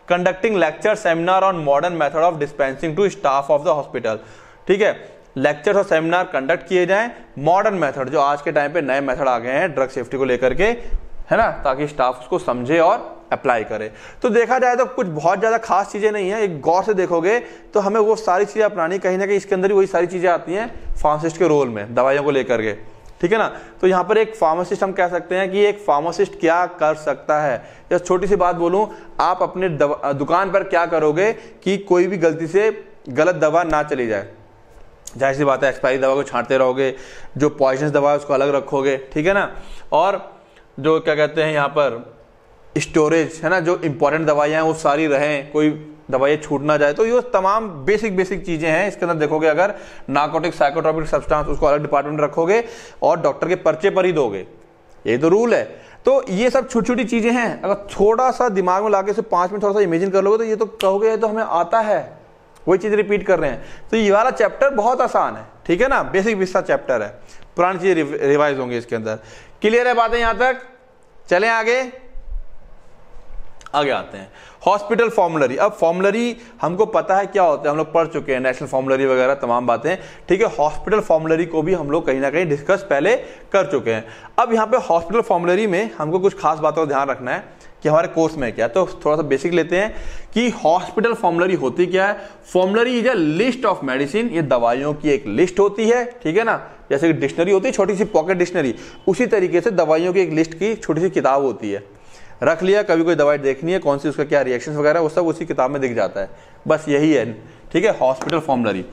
A: conducting lecture seminar on modern method of dispensing to staff of the hospital ठीक है लेक्चर्स और सेमिनार कंडक्ट किए जाएं मॉडर्न मेथड जो आज के टाइम पे नए मेथड आ गए हैं ड्रग सेफ्टी को लेकर के है ना ताकि स्टाफ उसको समझे और अप्लाई करे तो देखा जाए तो कुछ बहुत ज़्यादा खास चीज़ें नहीं है एक गौर से देखोगे तो हमें वो सारी चीज़ें अपनानी कहीं ना कहीं इसके अंदर ही वही सारी चीज़ें आती हैं फार्मासिस्ट के रोल में दवाइयों को लेकर के ठीक है ना तो यहाँ पर एक फार्मासिस्ट हम कह सकते हैं कि एक फार्मासिस्ट क्या कर सकता है या छोटी सी बात बोलूँ आप अपने दुकान पर क्या करोगे कि कोई भी गलती से गलत दवा ना चली जाए जाहिर सी बात है एक्सपायरी दवा को छांटते रहोगे जो पॉइजनस दवा है उसको अलग रखोगे ठीक है ना और जो क्या कहते हैं यहाँ पर स्टोरेज है ना जो इंपॉर्टेंट दवाइयाँ हैं वो सारी रहें कोई दवाइयाँ छूट ना जाए तो ये तमाम बेसिक बेसिक चीज़ें हैं इसके अंदर देखोगे अगर नार्कोटिक साइकोट्रॉपिक सब्सटेंस उसको अलग डिपार्टमेंट रखोगे और डॉक्टर के पर्चे पर ही दोगे ये तो रूल है तो ये सब छोटी छोटी चीज़ें हैं अगर थोड़ा सा दिमाग में ला के पाँच मिनट थोड़ा सा इमेजिन कर लोगे तो ये तो कहोगे ये तो हमें आता है वही चीज़ रिपीट कर रहे हैं तो ये वाला चैप्टर बहुत आसान है ठीक है ना बेसिक विस्तार चैप्टर है पुरानी चीज़ रिवाइज होंगे इसके अंदर क्लियर है बातें यहां तक चले आगे आगे आते हैं हॉस्पिटल फॉर्मुलरी अब फॉर्मुलरी हमको पता है क्या होता है हम लोग पढ़ चुके हैं नेशनल फॉर्मुलरी वगैरह तमाम बातें ठीक है हॉस्पिटल फॉर्मुलरी को भी हम लोग कहीं ना कहीं डिस्कस पहले कर चुके हैं अब यहां पे हॉस्पिटल फॉर्मुलरी में हमको कुछ खास बातों का ध्यान रखना है कि हमारे कोर्स में क्या है तो थोड़ा सा बेसिक लेते हैं कि हॉस्पिटल फॉर्मुलरी होती क्या है formulary is a list of medicine ये दवाइयों की एक लिस्ट होती है ठीक है ना जैसे कि डिक्शनरी होती है छोटी सी पॉकेट डिक्शनरी उसी तरीके से दवाइयों की एक लिस्ट की छोटी सी किताब होती है रख लिया कभी कोई दवाई देखनी है कौन सी उसका क्या रिएक्शन वगैरह वो सब उसी किताब में दिख जाता है बस यही है ठीक है hospital formulary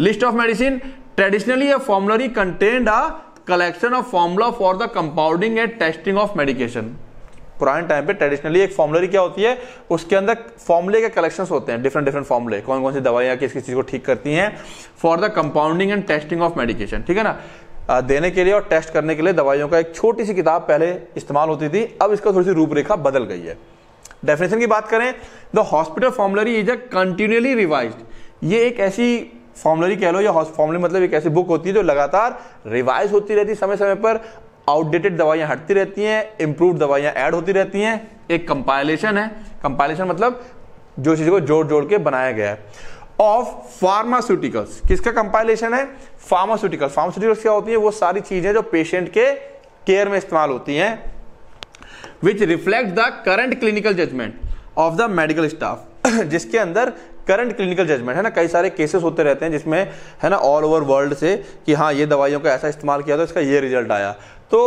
A: list of medicine traditionally a formulary contained a collection of formula for the compounding and testing of medication पुराने टाइम पे ट्रेडिशनली एक फॉर्मुलरी क्या होती है उसके अंदर फॉर्मुले के कलेक्शंस होते हैं डिफरेंट डिफरेंट फॉर्मुले कौन कौन सी दवाइयाँ किस किस चीज़ को ठीक करती हैं for the compounding and testing of medication ठीक है ना देने के लिए और टेस्ट करने के लिए दवाइयों का एक छोटी सी किताब पहले इस्तेमाल होती थी अब इसका थोड़ी सी रूपरेखा बदल गई है डेफिनेशन की बात करें the hospital formulary is a continually revise ये एक ऐसी फॉर्मुलरी कह लो या फॉर्मुलरी मतलब एक ऐसी बुक होती है जो लगातार रिवाइज होती रहती है समय समय पर आउटडेटेड दवाइयां हटती रहती हैं इंप्रूव दवाइयां ऐड होती रहती हैं एक कंपाइलेशन है कंपाइलेशन मतलब जो चीज को जोड़ जोड़ के बनाया गया है ऑफ फार्मास्यूटिकल्स किसका कंपाइलेशन है फार्मास्यूटिकल फार्मास्यूटिकल्स क्या होती है वो सारी चीजें जो पेशेंट के केयर में इस्तेमाल होती हैं which reflect the current clinical judgement of the medical staff जिसके अंदर करंट क्लिनिकल जजमेंट है ना कई सारे केसेस होते रहते हैं जिसमें है ना ऑल ओवर वर्ल्ड से कि हाँ ये दवाइयों का ऐसा इस्तेमाल किया तो इसका ये रिजल्ट आया तो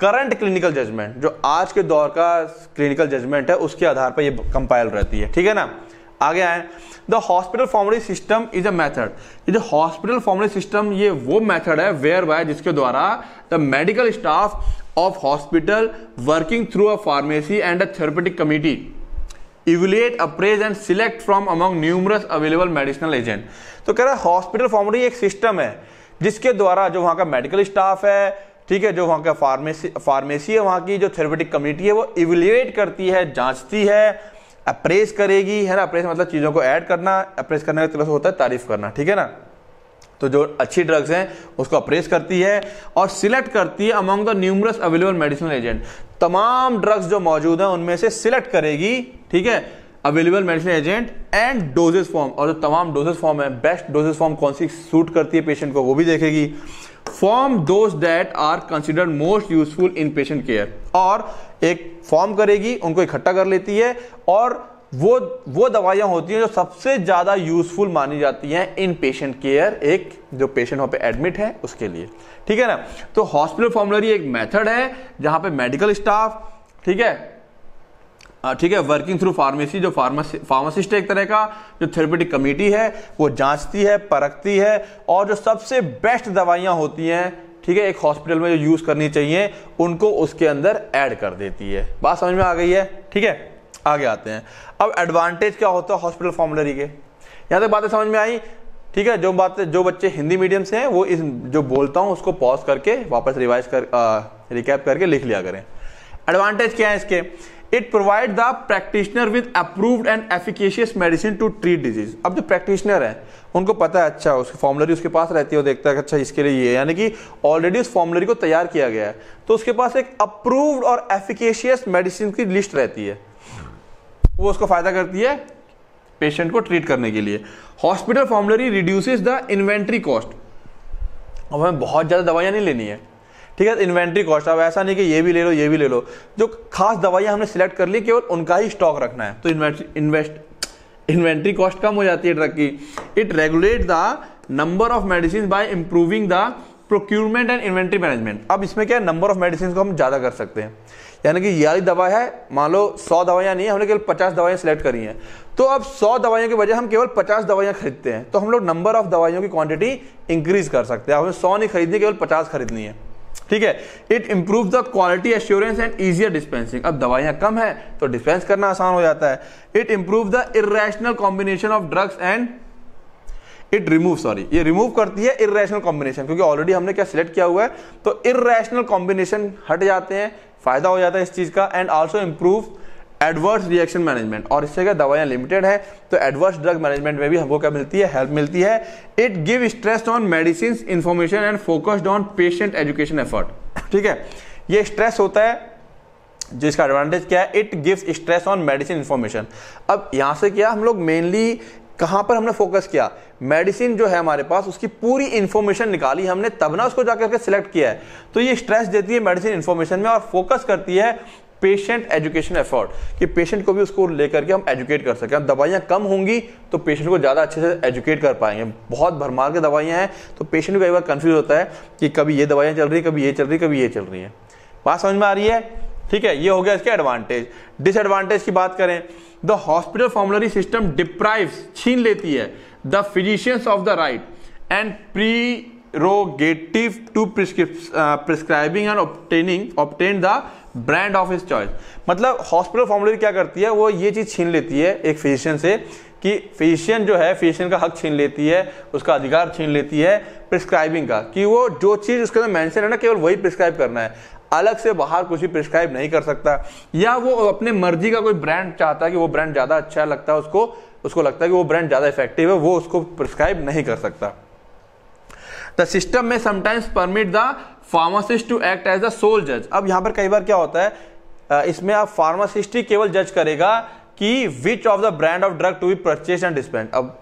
A: करंट क्लिनिकल जजमेंट जो आज के दौर का क्लिनिकल जजमेंट है उसके आधार पर ये कंपाइल रहती है ठीक है ना आगे आए the hospital formulary system is a method ये जो हॉस्पिटल फॉर्मरी सिस्टम ये वो मेथड है वेयर बाय जिसके द्वारा the medical staff of hospital working through a pharmacy and a therapeutic committee evaluate appraise and select from among numerous available medicinal agent तो कह रहा है हॉस्पिटल फॉर्मरी एक सिस्टम है जिसके द्वारा जो वहाँ का मेडिकल स्टाफ है ठीक है जो वहाँ का फार्मेसी फार्मेसी है वहाँ की जो थेरेपेटिक कम्युनिटी है वो इवेल्युएट करती है जांचती है अप्रेस करेगी है ना अप्रेस मतलब चीज़ों को ऐड करना अप्रेस करने का तरह से होता है तारीफ करना ठीक है ना तो जो अच्छी ड्रग्स हैं उसको अप्रेस करती है और सिलेक्ट करती है among the numerous available medicinal agent तमाम ड्रग्स जो मौजूद हैं उनमें से सिलेक्ट करेगी ठीक है available medicine agent and dosages form और जो तमाम डोजेज फॉर्म है बेस्ट डोजेज फॉर्म कौन सी सूट करती है पेशेंट को वो भी देखेगी form those that are considered most useful in patient care और एक फॉर्म करेगी उनको इकट्ठा कर लेती है और वो वो दवाइयाँ होती हैं जो सबसे ज़्यादा यूजफुल मानी जाती हैं इन पेशेंट केयर एक जो पेशेंट वहाँ पे एडमिट है उसके लिए ठीक है ना तो हॉस्पिटल फॉर्मुलरी एक मेथड है जहाँ पे मेडिकल स्टाफ ठीक है हाँ, ठीक है वर्किंग थ्रू फार्मेसी जो फार्मासिस्ट एक तरह का जो थेरेपेटिक कमेटी है वो जांचती है परखती है और जो सबसे बेस्ट दवाइयाँ होती हैं ठीक है एक हॉस्पिटल में जो यूज करनी चाहिए उनको उसके अंदर ऐड कर देती है बात समझ में आ गई है ठीक है आगे आते हैं अब एडवांटेज क्या होता है हॉस्पिटल फॉर्मुलरी के यहाँ तक बातें समझ में आई ठीक है जो बातें जो बच्चे हिंदी मीडियम से हैं वो इस जो बोलता हूँ उसको पॉज करके वापस रिवाइज कर रिकैप करके लिख लिया करें एडवांटेज क्या है इसके it provide the practitioner with approved and efficacious medicine to treat disease अब जो प्रैक्टिशनर है उनको पता है अच्छा उसकी फॉर्मुलरी उसके पास रहती है वो देखता है अच्छा इसके लिए ये यानी कि ऑलरेडी उस फॉर्मुलरी को तैयार किया गया है तो उसके पास एक अप्रूव्ड और एफिकेशियस मेडिसिन की लिस्ट रहती है वो उसको फायदा करती है पेशेंट को ट्रीट करने के लिए hospital formulary reduces the inventory cost अब हमें बहुत ज़्यादा दवाइयां नहीं लेनी है ठीक है इन्वेंट्री कॉस्ट अब ऐसा नहीं कि ये भी ले लो ये भी ले लो जो खास दवाइयाँ हमने सिलेक्ट कर ली केवल उनका ही स्टॉक रखना है तो इन्वेस्ट इन्वेंट्री कॉस्ट कम हो जाती है ड्रग की it regulate the number of medicine by improving the procurement and inventory management अब इसमें क्या है नंबर ऑफ मेडिसिन को हम ज़्यादा कर सकते हैं यानी कि ये दवा है मान लो सौ दवाइयाँ नहीं है हमने केवल पचास दवाइयाँ सेलेक्ट करी हैं तो अब सौ दवाइयों के बजाय हम केवल पचास दवाइयाँ खरीदते हैं तो हम लोग नंबर ऑफ दवाइयों की क्वांटिटी इंक्रीज कर सकते हैं हमें सौ नहीं खरीदनी केवल पचास खरीदनी है ठीक है it improve the quality assurance and easier dispensing अब दवाइयां कम है तो डिस्पेंस करना आसान हो जाता है it improve the irrational combination of drugs and it remove sorry ये रिमूव करती है इेशनल कॉम्बिनेशन क्योंकि ऑलरेडी हमने क्या सिलेक्ट किया हुआ है तो इेशनल कॉम्बिनेशन हट जाते हैं फायदा हो जाता है इस चीज का and also improve adverse reaction management और इससे क्या दवाइयाँ लिमिटेड है तो एडवर्स ड्रग मैनेजमेंट में भी हमको क्या मिलती है हेल्प मिलती है it give stress on medicine information and focused on patient education effort ठीक है ये स्ट्रेस होता है जिसका एडवांटेज क्या है it gives stress on medicine information अब यहाँ से क्या हम लोग मेनली कहाँ पर हमने फोकस किया मेडिसिन जो है हमारे पास उसकी पूरी इन्फॉर्मेशन निकाली हमने तब ना उसको जाकर के सिलेक्ट किया है तो ये स्ट्रेस देती है मेडिसिन इन्फॉर्मेशन में और फोकस करती है पेशेंट एजुकेशन एफर्ट कि पेशेंट को भी उसको लेकर के हम एजुकेट कर सकें दवाइयाँ कम होंगी तो पेशेंट को ज़्यादा अच्छे से एजुकेट कर पाएंगे बहुत भरमार के दवाइयाँ हैं तो पेशेंट कई बार कन्फ्यूज होता है कि कभी ये दवाइयाँ चल रही है कभी ये चल रही है कभी ये चल रही है बात समझ में आ रही है ठीक है ये हो गया इसके एडवांटेज डिसएडवांटेज की बात करें the hospital formulary system deprive छीन लेती है the physicians of the right and prerogative to prescribe, uh, prescribing and obtaining obtain brand of his choice मतलब हॉस्पिटल फॉर्मुलरी क्या करती है वो ये चीज़ छीन लेती है एक फिजिशियन से कि फिजिशियन जो है फिजिशियन का हक छीन लेती है उसका अधिकार छीन लेती है प्रिस्क्राइबिंग का कि वो जो चीज़ उसके अंदर मेंशन है ना केवल वही प्रिस्क्राइब करना है अलग से बाहर कुछ भी प्रिस्क्राइब नहीं कर सकता या वो अपने मर्जी का कोई ब्रांड चाहता है कि वो ब्रांड ज़्यादा अच्छा लगता है उसको उसको लगता है कि वो ब्रांड ज़्यादा इफेक्टिव है वो उसको प्रिस्क्राइब नहीं कर सकता द सिस्टम में sometimes permit the pharmacist to act as the sole जज अब यहां पर कई बार क्या होता है इसमें आप फार्मासिस्ट ही केवल जज करेगा कि which of the brand of drug to be purchase and dispense अब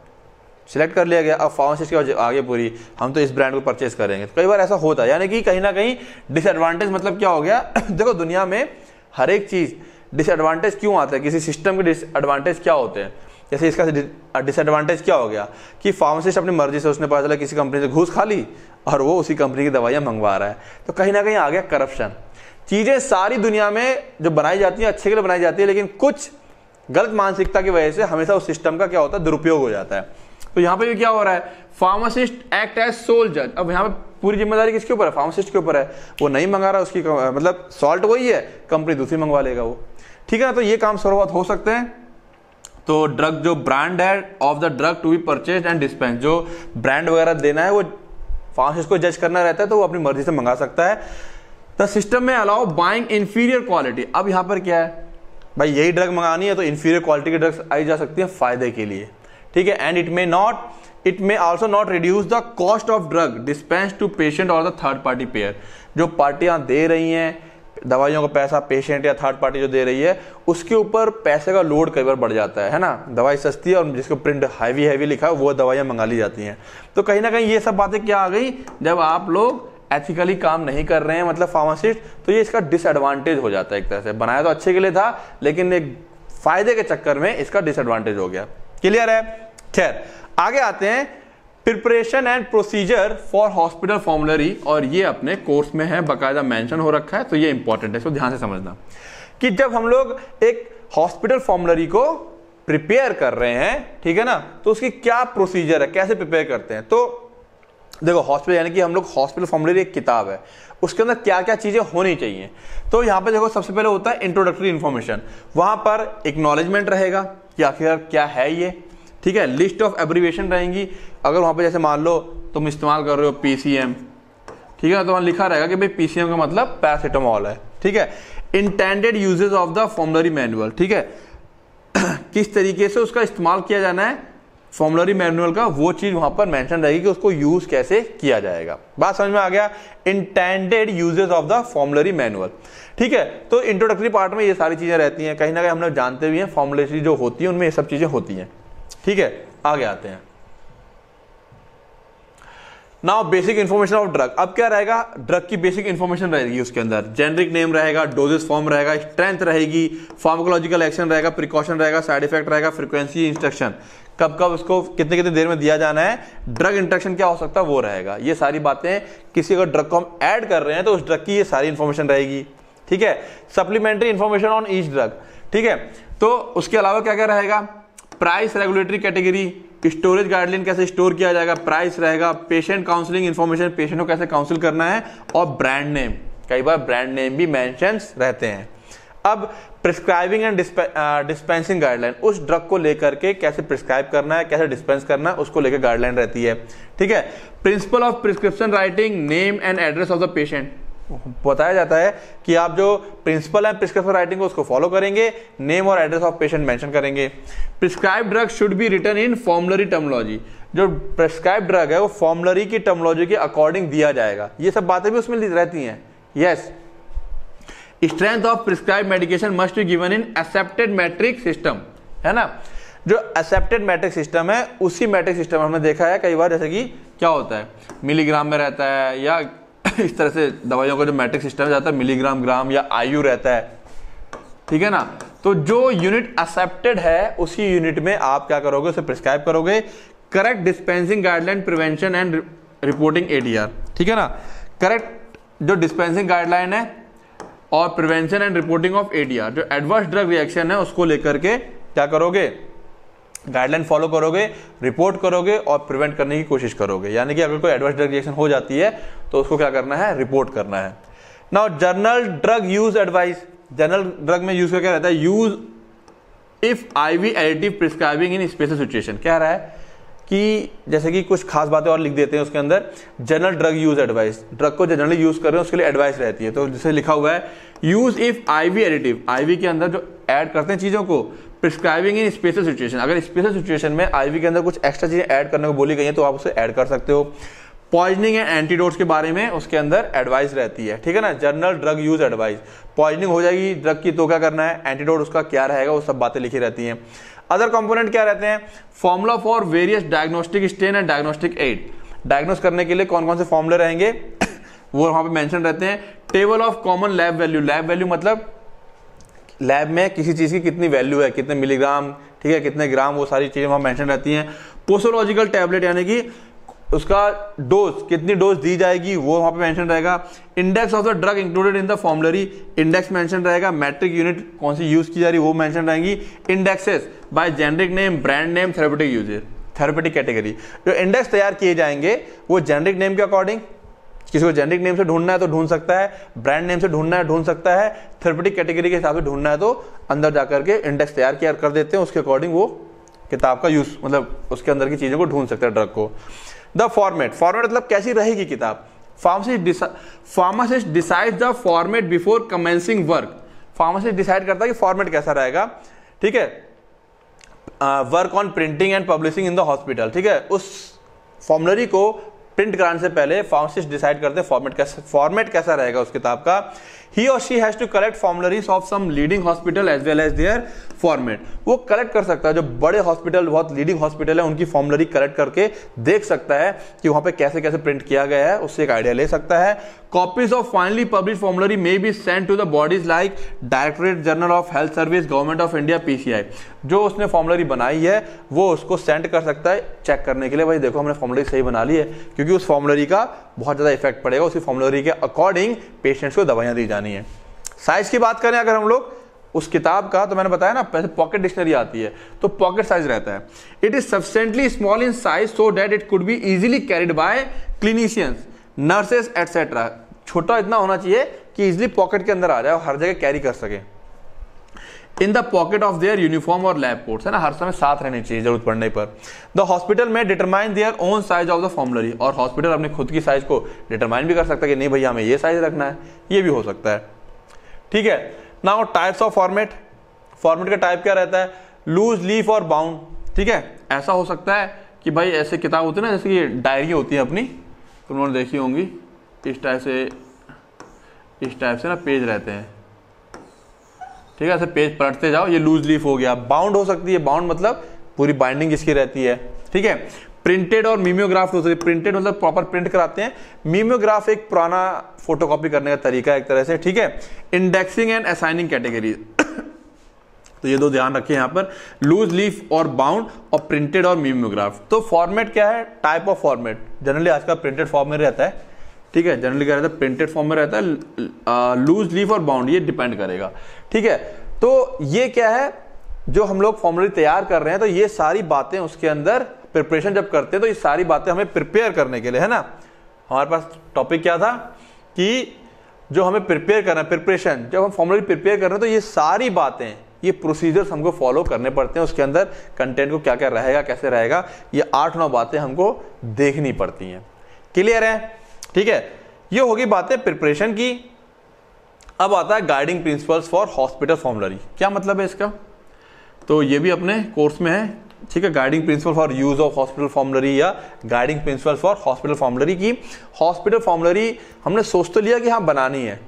A: सिलेक्ट कर लिया गया अब फार्मासिस्ट के आगे पूरी हम तो इस ब्रांड को परचेज करेंगे तो कई बार ऐसा होता है यानी कि कहीं ना कहीं डिसएडवांटेज मतलब क्या हो गया देखो दुनिया में हर एक चीज़ डिसएडवांटेज क्यों आता है किसी सिस्टम के डिसएडवांटेज क्या होते हैं जैसे इसका डिसएडवांटेज क्या हो गया कि फार्मासिस्ट अपनी मर्जी से उसने पता चला किसी कंपनी से घूस खा ली और वो उसी कंपनी की दवाइयाँ मंगवा रहा है तो कहीं ना कहीं आ गया करप्शन चीज़ें सारी दुनिया में जो बनाई जाती हैं अच्छे के लिए बनाई जाती है लेकिन कुछ गलत मानसिकता की वजह से हमेशा उस सिस्टम का क्या होता है दुरुपयोग हो जाता है तो यहाँ पर भी क्या हो रहा है फार्मासिस्ट एक्ट एज सोल जज अब यहाँ पे पूरी जिम्मेदारी किसके ऊपर है फार्मासिस्ट के ऊपर है वो नहीं मंगा रहा उसकी मतलब सॉल्ट वही है कंपनी दूसरी मंगवा लेगा वो ठीक है ना तो ये काम शुरुआत हो सकते हैं तो ड्रग जो ब्रांड है of the drug to be purchase and dispense जो ब्रांड वगैरह देना है वो फार्मासिस्ट को जज करना रहता है तो वो अपनी मर्जी से मंगा सकता है द सिस्टम में अलाउ बाइंग इन्फीरियर क्वालिटी अब यहाँ पर क्या है भाई यही ड्रग मंगानी है तो इन्फीरियर क्वालिटी की ड्रग्स आई जा सकती हैं फायदे के लिए ठीक है and it may not it may also not reduce the cost of drug dispense to patient और द थर्ड पार्टी पेयर जो पार्टियां दे रही हैं दवाइयों का पैसा पेशेंट या थर्ड पार्टी जो दे रही है उसके ऊपर पैसे का लोड कई बार बढ़ जाता है है ना दवाई सस्ती है और जिसको प्रिंट हैवी हैवी लिखा है वो दवाइयाँ मंगा ली जाती हैं तो कहीं ना कहीं ये सब बातें क्या आ गई जब आप लोग एथिकली काम नहीं कर रहे हैं मतलब फार्मासिस्ट तो ये इसका डिसएडवांटेज हो जाता है एक तरह से बनाया तो अच्छे के लिए था लेकिन एक फायदे के चक्कर में इसका डिसएडवांटेज हो गया क्लियर है खैर आगे आते हैं preparation and procedure for hospital formulary और ये अपने कोर्स में है बकायदा मेंशन हो रखा है तो ये इंपॉर्टेंट है इसको ध्यान से समझना कि जब हम लोग एक हॉस्पिटल फॉर्मुलरी को प्रिपेयर कर रहे हैं ठीक है ना तो उसकी क्या प्रोसीजर है कैसे प्रिपेयर करते हैं तो देखो हॉस्पिटल यानी कि हम लोग हॉस्पिटल फॉर्मुलरी एक किताब है उसके अंदर क्या क्या चीज़ें होनी चाहिए तो यहाँ पे देखो सबसे पहले होता है इंट्रोडक्टरी इंफॉर्मेशन वहां पर एक्नोलेजमेंट रहेगा कि आखिर क्या है ये ठीक है लिस्ट ऑफ एब्रीवेशन रहेंगी अगर वहाँ पर जैसे मान लो तुम इस्तेमाल कर रहे हो पी ठीक है तो वहाँ लिखा रहेगा कि भाई पी का मतलब पैरासीटामॉल है ठीक है intended uses of the formulary manual ठीक है किस तरीके से उसका इस्तेमाल किया जाना है फॉर्मुलरी मैनुअल का वो चीज वहां पर मेंशन रहेगी कि उसको यूज कैसे किया जाएगा बात समझ में आ गया intended uses of the formulary manual ठीक है तो इंट्रोडक्टरी पार्ट में ये सारी चीजें रहती हैं कहीं ना कहीं हम लोग जानते भी हैं फॉर्मुलेशन जो होती है उनमें ये सब चीजें होती हैं ठीक है आगे आते हैं now basic information of drug अब क्या रहेगा ड्रग की बेसिक इन्फॉर्मेशन रहेगी उसके अंदर जेनरिक नेम रहेगा डोजेस फॉर्म रहेगा स्ट्रेंथ रहेगी फार्मोकोलॉजिकल एक्शन रहेगा प्रिकॉशन रहेगा साइड इफेक्ट रहेगा फ्रीक्वेंसी इंस्ट्रक्शन कब कब उसको कितने कितने देर में दिया जाना है ड्रग इंट्रक्शन क्या हो सकता है वो रहेगा ये सारी बातें किसी अगर ड्रग को हम ऐड कर रहे हैं तो उस ड्रग की ये सारी इंफॉर्मेशन रहेगी ठीक है supplementary information on each drug ठीक है तो उसके अलावा क्या क्या रहेगा price regulatory category storage guideline कैसे स्टोर किया जाएगा प्राइस रहेगा पेशेंट काउंसलिंग इन्फॉर्मेशन पेशेंट को कैसे काउंसिल करना है और ब्रांड नेम कई बार ब्रांड नेम भी मैं रहते हैं अब प्रिस्क्राइबिंग एंड डिस्पेंसिंग गाइडलाइन उस ड्रग को लेकर के कैसे प्रिस्क्राइब करना है कैसे डिस्पेंस करना है उसको लेकर गाइडलाइन रहती है ठीक है principle of prescription writing name and address of the patient बताया जाता है कि आप जो प्रिंसिपल है प्रिस्क्रिप्शन राइटिंग उसको फॉलो करेंगे नेम और एड्रेस ऑफ पेशेंट मेंशन करेंगे prescribe drug should be written in formulary terminology जो प्रिस्क्राइब ड्रग है वो फॉर्मुलरी की टर्मोलॉजी के अकॉर्डिंग दिया जाएगा ये सब बातें भी उसमें रहती हैं yes strength of prescribe medication must be given in accepted metric system है ना जो एक्सेप्टेड मैट्रिक सिस्टम है उसी मैट्रिक सिस्टम हमने देखा है कई बार जैसे कि क्या होता है मिलीग्राम में रहता है या इस तरह से दवाइयों का जो मैट्रिक सिस्टम जाता है मिलीग्राम ग्राम या आयु रहता है ठीक है ना तो जो यूनिट एक्सेप्टेड है उसी यूनिट में आप क्या करोगे उसे प्रिस्क्राइब करोगे correct dispensing guideline prevention and reporting ADR ठीक है ना करेक्ट जो डिस्पेंसिंग गाइडलाइन है और prevention and reporting of ADR जो एडवर्स ड्रग रिएक्शन है उसको लेकर के क्या करोगे गाइडलाइन फॉलो करोगे रिपोर्ट करोगे और प्रिवेंट करने की कोशिश करोगे यानी कि अगर कोई एडवर्स ड्रग रिएक्शन हो जाती है तो उसको क्या करना है रिपोर्ट करना है now general drug use advice general drug में यूज का क्या रहता है use of I V additive prescribing in special situation क्या रहा है कि जैसे कि कुछ खास बातें और लिख देते हैं उसके अंदर general drug use advice drug को जनरली यूज कर रहे हैं उसके लिए एडवाइस रहती है तो जैसे लिखा हुआ है use of IV additive IV के अंदर जो ऐड करते हैं चीज़ों को प्रिस्क्राइबिंग इन स्पेशल सिचुएशन अगर स्पेशल सिचुएशन में आईवी के अंदर कुछ एक्स्ट्रा चीज़ें ऐड करने को बोली गई है तो आप उसे ऐड कर सकते हो पॉइजनिंग एंड एंटीडोट्स के बारे में उसके अंदर एडवाइस रहती है ठीक है ना general drug use advice poisoning हो जाएगी ड्रग की तो क्या करना है एंटीडोट उसका क्या रहेगा वो सब बातें लिखी रहती हैं अदर कंपोनेंट क्या रहते हैं formula for various diagnostic stain and diagnostic aid diagnose करने के लिए कौन कौन से फॉर्मुले रहेंगे वो वहां पे मेंशन रहते हैं table of common lab value lab value मतलब लैब में किसी चीज़ की कितनी वैल्यू है कितने मिलीग्राम ठीक है कितने ग्राम वो सारी चीज़ें वहाँ मैंशन रहती हैं पोसोलॉजिकल टैबलेट यानी कि उसका डोज कितनी डोज दी जाएगी वो वहाँ पे मेंशन रहेगा index of the drug included in the formulary index mention रहेगा मैट्रिक यूनिट कौन सी यूज़ की जा रही है वो मेंशन रहेगी indexes by generic name brand name therapeutic uses therapeutic category जो इंडेक्स तैयार किए जाएंगे वो जेनरिक नेम के अकॉर्डिंग किसी को जेनरिक नेम से ढूंढना है तो ढूंढ सकता है ब्रांड नेम से ढूंढना है ढूंढ सकता है थेरेपेटिक कैटेगरी के हिसाब से ढूंढना है तो अंदर जाकर के इंडेक्स तैयार किया कर देते हैं उसके अकॉर्डिंग वो किताब का यूज मतलब उसके अंदर की चीज़ों को ढूंढ सकता है ड्रग को द फॉर्मेट फॉर्मेट मतलब कैसी रहेगी किताब pharmacist pharmacist decide the format before commencing work pharmacist decide करता है कि फॉर्मेट कैसा रहेगा ठीक है work on printing and publishing in the hospital ठीक है उस फॉर्मुलरी को प्रिंट कराने से पहले फार्मासिस्ट डिसाइड करते हैं फॉर्मेट कैसा फॉर्मेट कैसा रहेगा उस किताब का ही और she has to collect formularies of some leading hospital as well as their format वो कलेक्ट कर सकता है जो बड़े हॉस्पिटल बहुत लीडिंग हॉस्पिटल है उनकी फॉर्मुलरी कलेक्ट करके देख सकता है कि वहां पे कैसे कैसे प्रिंट किया गया है उससे एक आइडिया ले सकता है copies of finally publish formulary may be send to the bodies like directorate general of health service government of India PCI जो उसने फॉर्मुलरी बनाई है वो उसको सेंड कर सकता है चेक करने के लिए भाई देखो हमने फॉर्मुलरी सही बना ली है क्योंकि उस फॉर्मुलरी का बहुत ज़्यादा इफेक्ट पड़ेगा उसी फॉर्मुलरी के अकॉर्डिंग पेशेंट्स को दवाइयां दी जानी है साइज की बात करें अगर हम लोग उस किताब का तो मैंने बताया ना पॉकेट डिक्शनरी आती है तो पॉकेट साइज रहता है it is sufficiently small in size so that it could be easily carried by clinicians nurses etcetera छोटा इतना होना चाहिए कि इजिली पॉकेट के अंदर आ जाए और हर जगह कैरी कर सके in the pocket of their uniform और लैब कोट है ना हर समय साथ रहने चाहिए जरूरत पड़ने पर द हॉस्पिटल में determine their own size of the formulary और हॉस्पिटल अपने खुद की साइज को डिटरमाइन भी कर सकता है कि नहीं भैया हमें ये साइज रखना है ये भी हो सकता है ठीक है now types of format format का टाइप क्या रहता है लूज लीफ और बाउंड ठीक है ऐसा हो सकता है कि भाई ऐसे किताब होती है ना जैसे कि डायरी होती है अपनी तो उन्होंने देखी होंगी इस टाइप से इस टाइप से ना पेज रहते हैं ठीक है ऐसे पेज पलटते जाओ ये लूज लीफ हो गया बाउंड हो सकती है बाउंड मतलब पूरी बाइंडिंग इसकी रहती है ठीक है प्रिंटेड और मीमियोग्राफ होती है प्रिंटेड मतलब प्रॉपर प्रिंट कराते हैं मीमियोग्राफ एक पुराना फोटोकॉपी करने का तरीका एक तरह से ठीक है इंडेक्सिंग एंड असाइनिंग कैटेगरी तो ये दो ध्यान रखिए यहां पर लूज लीफ और बाउंड और प्रिंटेड और मीमियोग्राफ तो फॉर्मेट क्या है टाइप ऑफ फॉर्मेट जनरली आजकल प्रिंटेड फॉर्म में रहता है ठीक है जनरली क्या रहता है प्रिंटेड फॉर्म में रहता है लूज लीफ और बाउंड ये डिपेंड करेगा ठीक है तो ये क्या है जो हम लोग फॉर्मुले तैयार कर रहे हैं तो ये सारी बातें उसके अंदर प्रिपरेशन जब करते हैं तो ये सारी बातें हमें प्रिपेयर करने के लिए है ना हमारे पास टॉपिक क्या था कि जो हमें प्रिपेयर करना प्रिपरेशन जब हम फॉर्मुले प्रिपेयर कर रहे हैं तो ये सारी बातें ये प्रोसीजर्स हमको फॉलो करने पड़ते हैं उसके अंदर कंटेंट को क्या क्या रहेगा कैसे रहेगा ये आठ नौ बातें हमको देखनी पड़ती हैं क्लियर है ठीक है ये होगी बातें प्रिपरेशन की अब आता है guiding principles for hospital formulary क्या मतलब है इसका तो ये भी अपने कोर्स में है ठीक है guiding principle for use of hospital formulary या guiding principle for hospital formulary की हॉस्पिटल फॉर्मुलरी हमने सोच तो लिया कि हाँ बनानी है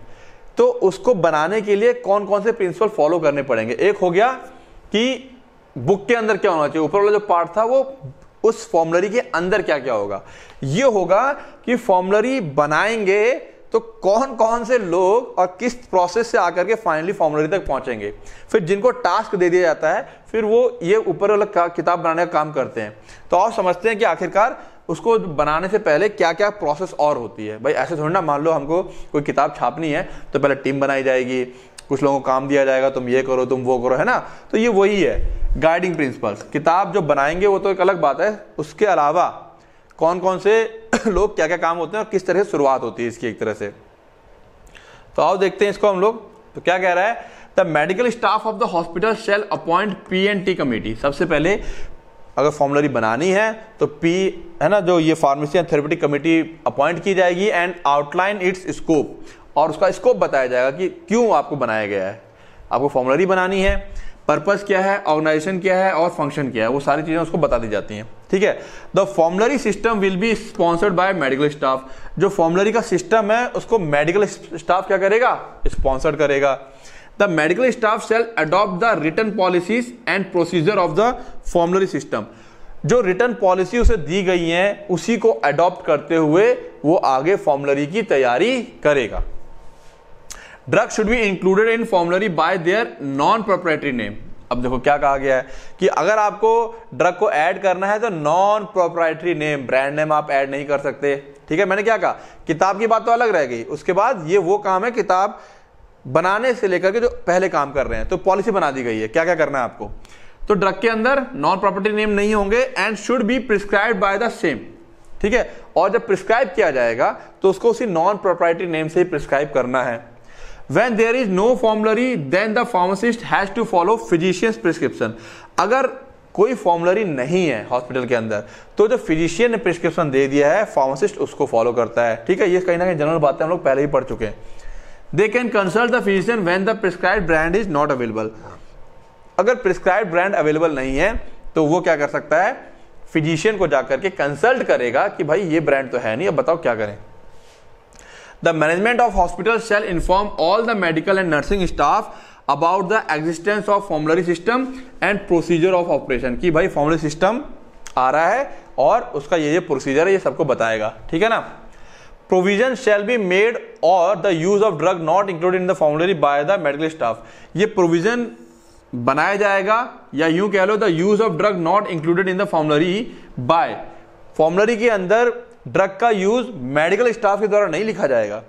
A: तो उसको बनाने के लिए कौन कौन से प्रिंसिपल फॉलो करने पड़ेंगे एक हो गया कि बुक के अंदर क्या होना चाहिए ऊपर वाला जो पार्ट था वो उस फॉर्मुलरी के अंदर क्या क्या होगा ये होगा कि फॉर्मुलरी बनाएंगे तो कौन कौन से लोग और किस प्रोसेस से आकर के फाइनली फॉर्मुलरी तक पहुंचेंगे फिर जिनको टास्क दे दिया जाता है फिर वो ये ऊपर वाला किताब बनाने का काम करते हैं तो आप समझते हैं कि आखिरकार उसको बनाने से पहले क्या क्या प्रोसेस और होती है भाई ऐसे थोड़ी ना मान लो हमको कोई किताब छापनी है तो पहले टीम बनाई जाएगी कुछ लोगों को काम दिया जाएगा तुम ये करो तुम वो करो है ना तो ये वही है गाइडिंग प्रिंसिपल्स किताब जो बनाएंगे वो तो एक अलग बात है उसके अलावा कौन कौन से लोग क्या क्या काम होते हैं और किस तरह से शुरुआत होती है इसकी एक तरह से तो आओ देखते हैं इसको हम लोग तो क्या कह रहा है the medical staff of the hospital shall appoint P N T committee सबसे पहले अगर फॉर्मुलरी बनानी है तो पी है ना जो ये pharmacy and therapeutic committee appoint की जाएगी एंड आउटलाइन इट्स स्कोप और उसका स्कोप बताया जाएगा कि क्यों आपको बनाया गया है आपको फॉर्मुलरी बनानी है पर्पस क्या है ऑर्गेनाइजेशन क्या है और फंक्शन क्या है वो सारी चीज़ें उसको बता दी जाती हैं ठीक है the formulary system will be sponsored by medical staff जो फॉर्मलरी का सिस्टम है उसको मेडिकल स्टाफ क्या करेगा स्पॉन्सर्ड करेगा the medical staff shall adopt the written policies and procedure of the formulary system जो रिटर्न पॉलिसी उसे दी गई है उसी को अडॉप्ट करते हुए वो आगे फॉर्मलरी की तैयारी करेगा drug should be included in formulary by their non proprietary name अब देखो क्या कहा गया है कि अगर आपको ड्रग को ऐड करना है तो non proprietary name brand name आप ऐड नहीं कर सकते ठीक है मैंने क्या कहा किताब की बात तो अलग रह गई उसके बाद ये वो काम है किताब बनाने से लेकर के जो पहले काम कर रहे हैं तो पॉलिसी बना दी गई है क्या क्या करना है आपको तो ड्रग के अंदर नॉन प्रॉपर्टी नेम नहीं होंगे and should be prescribe by the same ठीक है और जब प्रिस्क्राइब किया जाएगा तो उसको उसी नॉन प्रोपराइटरी नेम से ही प्रिस्क्राइब करना है when there is no formulary then the pharmacist has to follow physicians prescription अगर कोई फॉर्मुलरी नहीं है हॉस्पिटल के अंदर तो जो फिजिशियन ने प्रिस्क्रिप्शन दे दिया है फार्मासिस्ट उसको फॉलो करता है ठीक है ये कहीं ना कहीं जनरल बातें हम लोग पहले ही पढ़ चुके हैं they can consult the physician when the prescribe brand is not available अगर प्रिस्क्राइब ब्रांड अवेलेबल नहीं है तो वो क्या कर सकता है फिजिशियन को जाकर के कंसल्ट करेगा कि भाई ये ब्रांड तो है नहीं अब बताओ क्या करें the management of hospital shall inform all the medical and nursing staff about the existence of formulary system and procedure of operation कि भाई फॉर्मुलरी सिस्टम आ रहा है और उसका ये ये प्रोसीजर है ये सबको बताएगा ठीक है ना प्रोविजन शेल बी मेड और the use of drug not included in the formulary by the medical staff ये प्रोविजन बनाया जाएगा या यूं कह लो the use of drug not included in the formulary by formulary के अंदर ड्रग का यूज मेडिकल स्टाफ के द्वारा नहीं लिखा जाएगा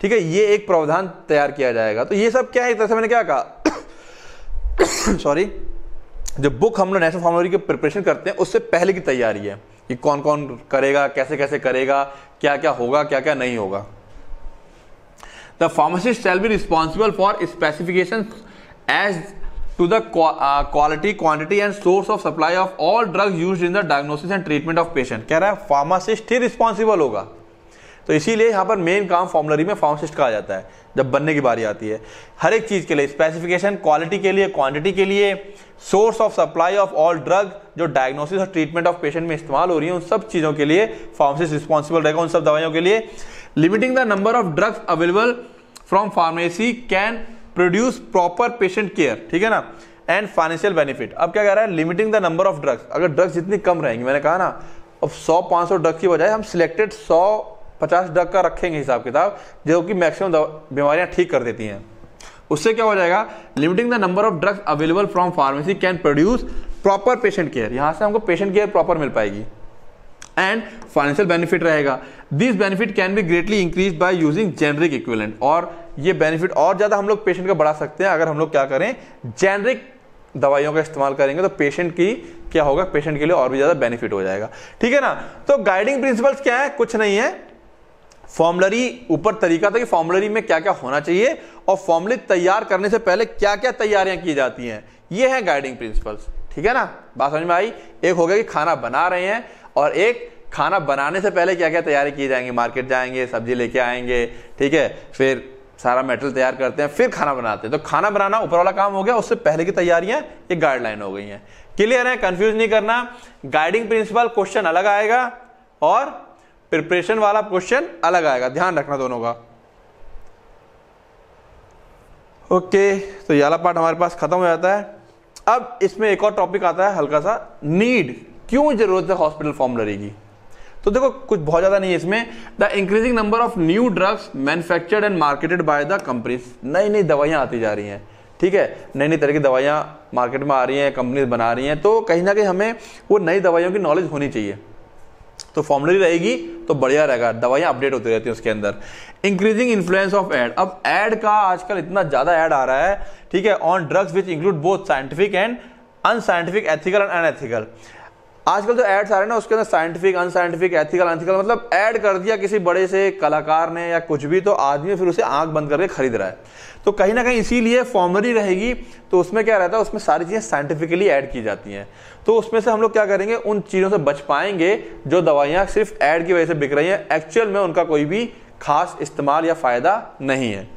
A: ठीक है ये एक प्रावधान तैयार किया जाएगा तो ये सब क्या है एक तरह से मैंने क्या कहा सॉरी जो बुक हम लोग नेशनल फॉर्मरी की प्रिपरेशन करते हैं उससे पहले की तैयारी है कि कौन कौन करेगा कैसे कैसे करेगा क्या क्या होगा क्या क्या नहीं होगा the pharmacist shall be responsible for specification as to the uh, quality quantity and source of supply of all drugs used in the diagnosis and treatment of patient keh raha hai pharmacist hi responsible hoga तो इसीलिए यहां पर main काम formulary में pharmacist का आ जाता है जब बनने की बारी आती है हर एक चीज़ के लिए स्पेसिफिकेशन क्वालिटी के लिए क्वांटिटी के लिए source of supply of all drug जो डायग्नोसिस और ट्रीटमेंट ऑफ पेशेंट में इस्तेमाल हो रही है उन सब चीज़ों के लिए फार्मासिस्ट रिस्पॉन्सिबल रहेगा उन सब दवाइयों के लिए limiting the number of drugs available from pharmacy can produce proper patient care ठीक है ना एंड फाइनेंशियल बेनिफिट अब क्या कह रहा है limiting the number of drugs अगर ड्रग्स जितनी कम रहेंगी मैंने कहा ना अब 100 सौ ड्रग्स की बजाय हम सिलेक्टेड 100 50 ड्रग का रखेंगे हिसाब किताब जो कि मैक्सिमम बीमारियां ठीक कर देती हैं उससे क्या हो जाएगा limiting the number of drugs available from pharmacy can produce proper patient care यहां से हमको पेशेंट केयर प्रॉपर मिल पाएगी एंड फाइनेंशियल बेनिफिट रहेगा this benefit can be greatly increase by using generic equivalent और ये बेनिफिट और ज़्यादा हम लोग पेशेंट का बढ़ा सकते हैं अगर हम लोग क्या करें जेनरिक दवाइयों का इस्तेमाल करेंगे तो पेशेंट की क्या होगा पेशेंट के लिए और भी ज़्यादा बेनिफिट हो जाएगा ठीक है ना तो गाइडिंग प्रिंसिपल्स क्या है कुछ नहीं है फॉर्मुलरी ऊपर तरीका था कि फॉर्मुलरी में क्या क्या होना चाहिए और फॉर्मुलरी तैयार करने से पहले क्या क्या तैयारियां की जाती हैं ये है गाइडिंग प्रिंसिपल्स ठीक है ना बात समझ में आई एक हो गया कि खाना बना रहे हैं और एक खाना बनाने से पहले क्या क्या तैयारी की जाएंगी मार्केट जाएंगे सब्जी लेके आएंगे ठीक है फिर सारा मेटेरियल तैयार करते हैं फिर खाना बनाते हैं तो खाना बनाना ऊपर वाला काम हो गया उससे पहले की तैयारियां ये गाइडलाइन हो गई हैं क्लियर है कंफ्यूज नहीं करना गाइडिंग प्रिंसिपल क्वेश्चन अलग आएगा और प्रिपरेशन वाला क्वेश्चन अलग आएगा ध्यान रखना दोनों का ओके तो ये पार्ट हमारे पास खत्म हो जाता है अब इसमें एक और टॉपिक आता है हल्का सा नीड क्यों जरूरत है हॉस्पिटल फॉर्मुलरी की तो देखो कुछ बहुत ज्यादा नहीं है इसमें the increasing number of new drugs manufactured and marketed by the companies नई नई दवाइयां आती जा रही हैं ठीक है नई नई तरह की दवाइयां मार्केट में आ रही हैं कंपनीज बना रही हैं तो कहीं ना कहीं हमें वो नई दवाइयों की नॉलेज होनी चाहिए तो फॉर्मुलरी रहेगी तो बढ़िया रहेगा दवाइयां अपडेट होती रहती हैं उसके अंदर इंक्रीजिंग इन्फ्लुएंस ऑफ एड अब एड का आजकल इतना ज़्यादा एड आ रहा है ठीक है on drugs which include both scientific and unscientific ethical and unethical आजकल जो एड्स आ रहे हैं ना उसके अंदर साइंटिफिक अनसाइंटिफिक एथिकल अनथिकल मतलब ऐड कर दिया किसी बड़े से कलाकार ने या कुछ भी तो आदमी फिर उसे आंख बंद करके खरीद रहा है तो कहीं ना कहीं इसीलिए फॉर्मरी रहेगी तो उसमें क्या रहता है उसमें सारी चीज़ें साइंटिफिकली ऐड की जाती हैं तो उसमें से हम लोग क्या करेंगे उन चीज़ों से बच पाएंगे जो दवाइयाँ सिर्फ ऐड की वजह से बिक रही हैं एक्चुअल में उनका कोई भी खास इस्तेमाल या फ़ायदा नहीं है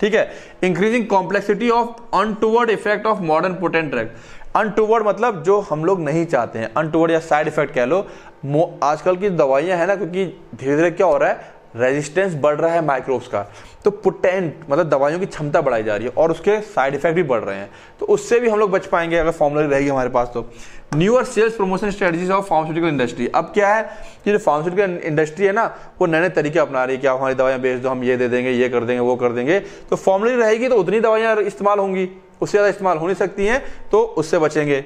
A: ठीक है increasing complexity of untoward effect of modern potent drug untoward मतलब जो हम लोग नहीं चाहते हैं अनटूवर्ड या साइड इफेक्ट कह लो आजकल की दवाइयां हैं ना क्योंकि धीरे धीरे क्या हो रहा है रेजिस्टेंस बढ़ रहा है माइक्रोब्स का तो पुटेंट मतलब दवाइयों की क्षमता बढ़ाई जा रही है और उसके साइड इफेक्ट भी बढ़ रहे हैं तो उससे भी हम लोग बच पाएंगे अगर फॉर्मुला रहेगी हमारे पास तो newer sales promotion strategies of pharmaceutical industry अब क्या है कि जो फार्मास्यूटिकल इंडस्ट्री है ना वो नए नए तरीके अपना रही है कि आप हमारी दवाइयाँ बेच दो हम ये दे देंगे ये कर देंगे वो कर देंगे तो फॉर्मुला रहेगी तो उतनी दवाइयाँ इस्तेमाल होंगी उससे ज़्यादा इस्तेमाल हो नहीं सकती हैं तो उससे बचेंगे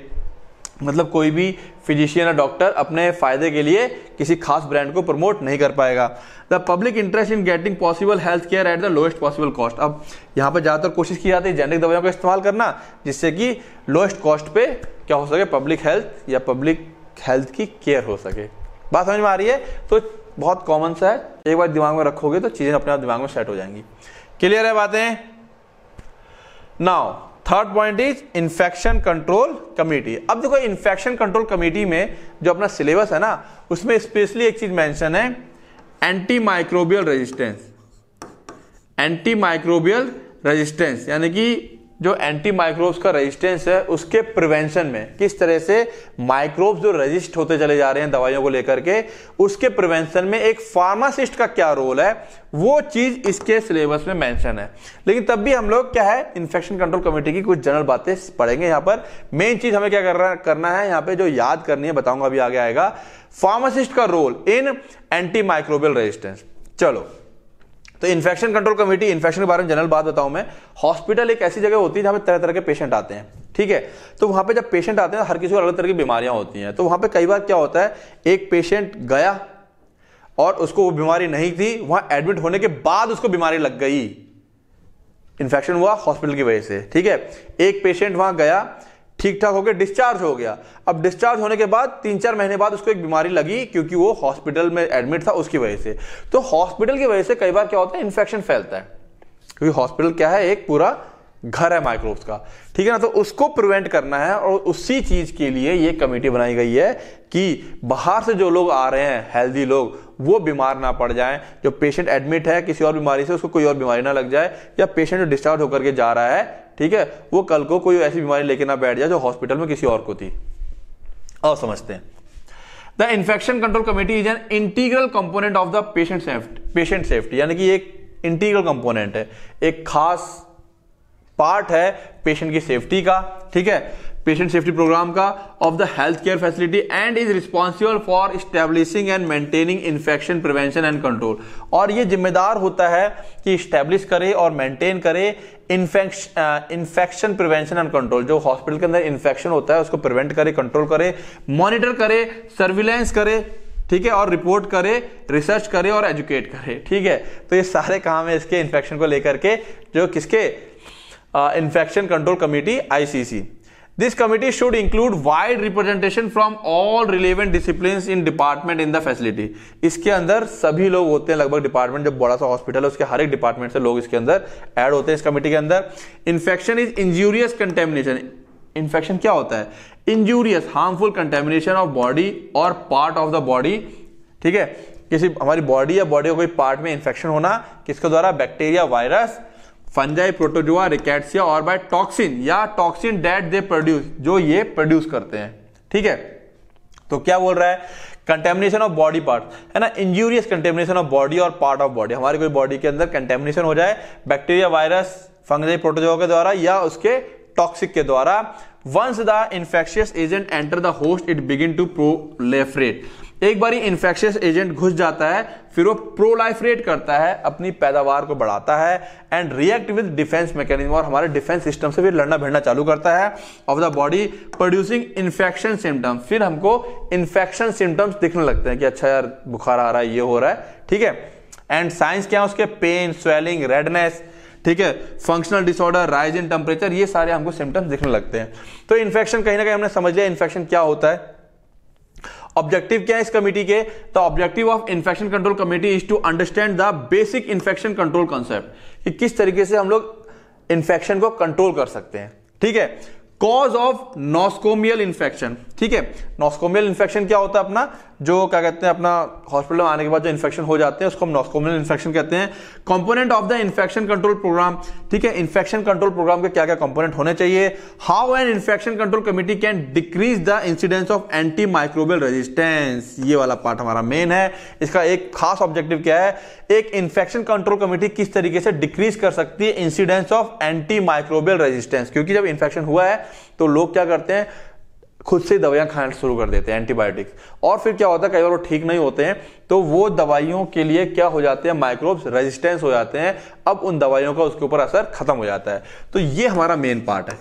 A: मतलब कोई भी फिजिशियन या डॉक्टर अपने फायदे के लिए किसी खास ब्रांड को प्रमोट नहीं कर पाएगा the public interest in getting possible health care at the lowest possible cost अब यहाँ पर ज़्यादातर कोशिश की जाती है जेनरिक दवाइयों का इस्तेमाल करना जिससे कि लोएस्ट कॉस्ट पे क्या हो सके पब्लिक हेल्थ या पब्लिक हेल्थ की केयर हो सके बात समझ में आ रही है तो बहुत कॉमन सा है एक बार दिमाग में रखोगे तो चीज़ें अपने आप दिमाग में सेट हो जाएंगी क्लियर है बातें now third point is infection control committee अब देखो इन्फेक्शन कंट्रोल कमेटी में जो अपना सिलेबस है ना उसमें स्पेशली एक चीज मेंशन है anti microbial resistance anti microbial resistance यानी कि जो एंटी माइक्रोब्स का रेजिस्टेंस है उसके प्रिवेंशन में किस तरह से माइक्रोब्स जो रजिस्ट होते चले जा रहे हैं दवाइयों को लेकर के उसके प्रिवेंशन में एक फार्मासिस्ट का क्या रोल है वो चीज इसके सिलेबस में मेंशन है लेकिन तब भी हम लोग क्या है इन्फेक्शन कंट्रोल कमेटी की कुछ जनरल बातें पढ़ेंगे यहाँ पर मेन चीज हमें क्या करना करना है यहाँ पे जो याद करनी है बताऊंगा अभी आगे आएगा फार्मासिस्ट का role in anti microbial resistance चलो तो इन्फेक्शन कंट्रोल कमेटी इन्फेक्शन के बारे में जनरल बात बताऊं मैं हॉस्पिटल एक ऐसी जगह होती है जहां पे तरह तरह के पेशेंट आते हैं ठीक है तो वहां पे जब पेशेंट आते हैं हर किसी को अलग तरह की बीमारियां होती हैं तो वहां पे कई बार क्या होता है एक पेशेंट गया और उसको वो बीमारी नहीं थी वहां एडमिट होने के बाद उसको बीमारी लग गई इन्फेक्शन हुआ हॉस्पिटल की वजह से ठीक है एक पेशेंट वहां गया ठीक ठाक होकर डिस्चार्ज हो गया अब डिस्चार्ज होने के बाद तीन चार महीने बाद उसको एक बीमारी लगी क्योंकि वो हॉस्पिटल में एडमिट था उसकी वजह से तो हॉस्पिटल की वजह से कई बार क्या होता है इन्फेक्शन फैलता है क्योंकि हॉस्पिटल क्या है एक पूरा घर है माइक्रोब्स का ठीक है ना तो उसको प्रिवेंट करना है और उसी चीज के लिए ये कमेटी बनाई गई है कि बाहर से जो लोग आ रहे हैं हेल्दी लोग वो बीमार ना पड़ जाएं जो पेशेंट एडमिट है किसी और बीमारी से उसको कोई और बीमारी ना लग जाए या पेशेंट जो डिस्चार्ज होकर के जा रहा है ठीक है वो कल को कोई ऐसी बीमारी लेके ना बैठ जाए जो हॉस्पिटल में किसी और को थी और समझते हैं the infection control committee is an integral component of the patient safety patient safety यानी कि एक इंटीग्रल कंपोनेंट है एक खास पार्ट है पेशेंट की सेफ्टी का ठीक है पेशेंट सेफ्टी प्रोग्राम का of the health care facility and is responsible for establishing and maintaining infection prevention and control और ये जिम्मेदार होता है कि स्टेब्लिश करे और मेंटेन करे इन्फेक्शन प्रिवेंशन एंड कंट्रोल जो हॉस्पिटल के अंदर इन्फेक्शन होता है उसको प्रिवेंट करे कंट्रोल करे मॉनिटर करे सर्विलेंस करे ठीक है और रिपोर्ट करे रिसर्च करे और एजुकेट करे ठीक है तो ये सारे काम है इसके इन्फेक्शन को लेकर के जो किसके infection control committee ICC this committee should include wide representation from all relevant discipline in department in the facility इसके अंदर सभी लोग होते हैं लगभग डिपार्टमेंट जब बड़ा सा हॉस्पिटल है उसके हर एक डिपार्टमेंट से लोग इसके अंदर एड होते हैं इस कमेटी के अंदर infection is injurious contamination infection क्या होता है injurious harmful contamination of body और पार्ट ऑफ द बॉडी ठीक है किसी हमारी बॉडी या बॉडी का कोई पार्ट में इन्फेक्शन होना किसके द्वारा bacteria virus fungi protozoa rickettsia और बाय टॉक्सिन या टॉक्सिन डेट दे प्रोड्यूस जो ये प्रोड्यूस करते हैं ठीक है तो क्या बोल रहा है कंटेमिनेशन ऑफ बॉडी पार्ट है ना इंजूरियस कंटेमिनेशन ऑफ बॉडी और पार्ट ऑफ बॉडी हमारी कोई बॉडी के अंदर कंटेमिनेशन हो जाए बैक्टीरिया वायरस फंगजाई प्रोटोजोआ के द्वारा या उसके टॉक्सिक के द्वारा once the infectious agent enter the host it begin to proliferate एक बार इन्फेक्शियस एजेंट घुस जाता है फिर वो प्रोलाइफरेट करता है अपनी पैदावार को बढ़ाता है and react with defence mechanism और हमारे डिफेंस सिस्टम से फिर लड़ना भिड़ना चालू करता है of the body producing infection symptom फिर हमको इन्फेक्शन सिम्टम्स दिखने लगते हैं कि अच्छा यार बुखार आ रहा है ये हो रहा है ठीक है एंड साइंस क्या है उसके पेन स्वेलिंग रेडनेस ठीक है functional disorder rise in temperature ये सारे हमको सिम्टम्स दिखने लगते हैं तो इन्फेक्शन कहीं ना कहीं हमने समझ लिया इन्फेक्शन क्या होता है ऑब्जेक्टिव क्या है इस कमेटी के the objective of infection control committee is to understand the basic infection control concept कि किस तरीके से हम लोग इन्फेक्शन को कंट्रोल कर सकते हैं ठीक है कॉज ऑफ नॉस्कोमियल इन्फेक्शन ठीक है नॉस्कोमियल इन्फेक्शन क्या होता है अपना जो क्या कहते हैं अपना हॉस्पिटल में आने के बाद जो इन्फेक्शन हो जाते हैं उसको हम नॉस्कोमल इन्फेक्शन कहते हैं component of the infection control programme ठीक है इन्फेक्शन कंट्रोल प्रोग्राम के क्या क्या कंपोनेंट होने चाहिए how an infection control committee can decrease the incidence of anti microbial resistance ये वाला पार्ट हमारा मेन है इसका एक खास ऑब्जेक्टिव क्या है एक इन्फेक्शन कंट्रोल कमेटी किस तरीके से डिक्रीज कर सकती है incidence of anti microbial resistance क्योंकि जब इन्फेक्शन हुआ है तो लोग क्या करते हैं खुद से दवाइयां खाना शुरू कर देते हैं एंटीबायोटिक्स और फिर क्या होता है कई बार वो ठीक नहीं होते हैं तो वो दवाइयों के लिए क्या हो जाते हैं माइक्रोब्स रेजिस्टेंस हो जाते हैं अब उन दवाइयों का उसके ऊपर असर खत्म हो जाता है तो ये हमारा मेन पार्ट है